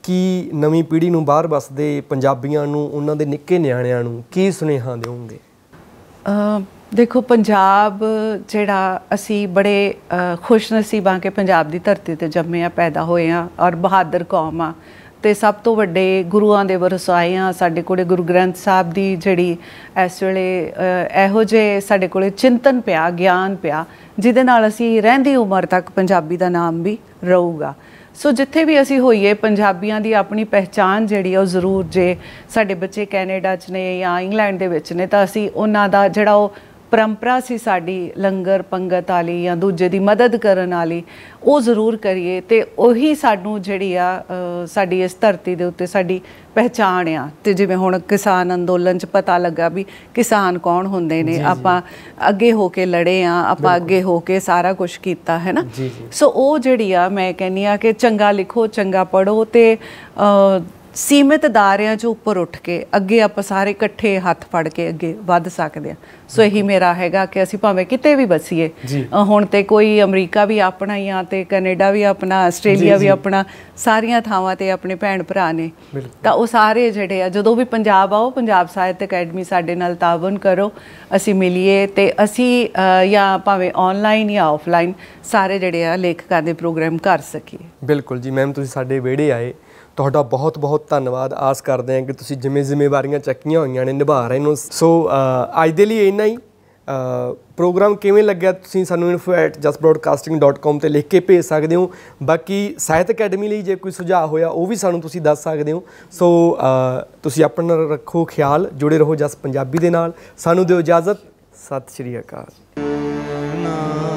ਕੀ ਨਵੀਂ ਪੀੜ੍ਹੀ ਨੂੰ ਬਾਹਰ ਵਸਦੇ ਪੰਜਾਬੀਆਂ ਨੂੰ ਉਹਨਾਂ ਦੇ ਨਿੱਕੇ ਨਿਆਣਿਆਂ ਨੂੰ ਕੀ ਸੁਨੇਹਾ ਦਿਓਗੇ
ਦੇਖੋ ਪੰਜਾਬ ਜਿਹੜਾ ਅਸੀਂ ਬੜੇ ਖੁਸ਼ ਨਸੀਬਾਂ ਕਿ ਪੰਜਾਬ ਦੀ ਧਰਤੀ ਤੇ ਜੰਮੇ ਆ ਪੈਦਾ ਹੋਏ ਆ ਔਰ ਬਹਾਦਰ ਕੌਮ ਆ ਤੇ ਸਭ ਤੋਂ ਵੱਡੇ ਗੁਰੂਆਂ ਦੇ ਵਰਸਾਏ ਆ ਸਾਡੇ ਕੋਲੇ ਗੁਰੂ ਗ੍ਰੰਥ ਸਾਹਿਬ ਦੀ ਜਿਹੜੀ ਇਸ ਵੇਲੇ ਇਹੋ ਜੇ ਸਾਡੇ ਕੋਲੇ ਚਿੰਤਨ ਪਿਆ ਗਿਆਨ ਪਿਆ ਜਿਹਦੇ ਨਾਲ ਅਸੀਂ ਰਹਿੰਦੀ ਉਮਰ ਤੱਕ ਪੰਜਾਬੀ ਦਾ ਨਾਮ ਵੀ ਰਹੂਗਾ ਸੋ ਜਿੱਥੇ ਵੀ ਅਸੀਂ ਹੋਈਏ ਪੰਜਾਬੀਆਂ ਦੀ ਆਪਣੀ ਪਹਿਚਾਨ ਜਿਹੜੀ ਉਹ ਜ਼ਰੂਰ ਜੇ ਸਾਡੇ ਬੱਚੇ ਕੈਨੇਡਾ 'ਚ ਨੇ ਜਾਂ ਇੰਗਲੈਂਡ ਦੇ ਵਿੱਚ ਨੇ ਤਾਂ ਅਸੀਂ ਉਹਨਾਂ ਦਾ ਜਿਹੜਾ ਉਹ ਪਰੰਪਰਾ ਸੀ ਸਾਡੀ ਲੰਗਰ ਪੰਗਤ ਵਾਲੀ ਜਾਂ ਦੂਜੇ ਦੀ ਮਦਦ ਕਰਨ ਵਾਲੀ ਉਹ ਜ਼ਰੂਰ ਕਰੀਏ ਤੇ ਉਹੀ ਸਾਨੂੰ ਜਿਹੜੀ ਆ ਸਾਡੀ ਇਸ ਧਰਤੀ ਦੇ ਉੱਤੇ ਸਾਡੀ ਪਹਿਚਾਣ ਆ ਤੇ ਜਿਵੇਂ ਹੁਣ ਕਿਸਾਨ ਅੰਦੋਲਨ 'ਚ ਪਤਾ ਲੱਗਾ ਵੀ ਕਿਸਾਨ ਕੌਣ ਹੁੰਦੇ ਨੇ ਆਪਾਂ ਅੱਗੇ ਹੋ ਕੇ ਲੜੇ ਆ ਆਪਾਂ ਅੱਗੇ ਹੋ ਕੇ ਸਾਰਾ ਕੁਝ ਕੀਤਾ ਹੈ ਨਾ ਸੋ ਉਹ ਜਿਹੜੀ ਆ ਮੈਂ ਕਹਿੰਨੀ ਆ ਕਿ ਚੰਗਾ ਲਿਖੋ ਚੰਗਾ ਪੜੋ ਤੇ ਸੀਮਿਤ ਦਾਰਿਆਂ 'ਚ ਉੱਪਰ ਉੱਠ ਕੇ ਅੱਗੇ ਆਪਾਂ ਸਾਰੇ ਇਕੱਠੇ ਹੱਥ ਫੜ ਕੇ ਅੱਗੇ ਵੱਧ ਸਕਦੇ ਆ ਸੋ ਇਹੀ ਮੇਰਾ ਹੈਗਾ ਕਿ ਅਸੀਂ ਭਾਵੇਂ ਕਿਤੇ ਵੀ ਬਸੀਏ ਹੁਣ ਤੇ ਕੋਈ ਅਮਰੀਕਾ ਵੀ ਆਪਣਾ ਹੀ ਆ ਤੇ ਕੈਨੇਡਾ ਵੀ ਆਪਣਾ ਆਸਟ੍ਰੇਲੀਆ ਵੀ ਆਪਣਾ ਸਾਰੀਆਂ ਥਾਵਾਂ ਤੇ ਆਪਣੇ ਭੈਣ ਭਰਾ ਨੇ ਤਾਂ ਉਹ ਸਾਰੇ ਜਿਹੜੇ ਆ ਜਦੋਂ ਵੀ ਪੰਜਾਬ ਆਓ ਪੰਜਾਬ ਸਾਹਿਤ ਅਕੈਡਮੀ ਸਾਡੇ ਨਾਲ ਤਾਵਨ ਕਰੋ ਅਸੀਂ ਮਿਲੀਏ ਤੇ ਅਸੀਂ ਜਾਂ ਭਾਵੇਂ ਆਨਲਾਈਨ ਜਾਂ ਆਫਲਾਈਨ ਸਾਰੇ ਜਿਹੜੇ ਆ ਲੇਖਕਾਂ ਦੇ ਪ੍ਰੋਗਰਾਮ ਕਰ ਸਕੀਏ
ਬਿਲਕੁਲ ਜੀ ਮੈਮ ਤੁਸੀਂ ਸਾਡੇ ਵਿਹੜੇ ਆਏ ਤੁਹਾਡਾ ਬਹੁਤ ਬਹੁਤ ਧੰਨਵਾਦ ਆਸ ਕਰਦੇ ਹਾਂ ਕਿ ਤੁਸੀਂ ਜਿਵੇਂ ਜ਼ਿੰਮੇਵਾਰੀਆਂ ਚੱਕੀਆਂ ਹੋਈਆਂ ਨੇ ਨਿਭਾ ਰਹੇ ਨੂੰ ਸੋ ਅੱਜ ਦੇ ਲਈ ਇੰਨਾ ਹੀ ਪ੍ਰੋਗਰਾਮ ਕਿਵੇਂ ਲੱਗਿਆ ਤੁਸੀਂ ਸਾਨੂੰ info@justbroadcasting.com ਤੇ ਲਿਖ ਕੇ ਭੇਜ ਸਕਦੇ ਹੋ ਬਾਕੀ ਸਾਹਿਤ ਅਕੈਡਮੀ ਲਈ ਜੇ ਕੋਈ ਸੁਝਾਅ ਹੋਇਆ ਉਹ ਵੀ ਸਾਨੂੰ ਤੁਸੀਂ ਦੱਸ ਸਕਦੇ ਹੋ ਸੋ ਤੁਸੀਂ ਆਪਣਾ ਰੱਖੋ ਖਿਆਲ ਜੁੜੇ ਰਹੋ ਜਸ ਪੰਜਾਬੀ ਦੇ ਨਾਲ ਸਾਨੂੰ ਦਿਓ ਇਜਾਜ਼ਤ ਸਤਿ ਸ਼੍ਰੀ ਅਕਾਲ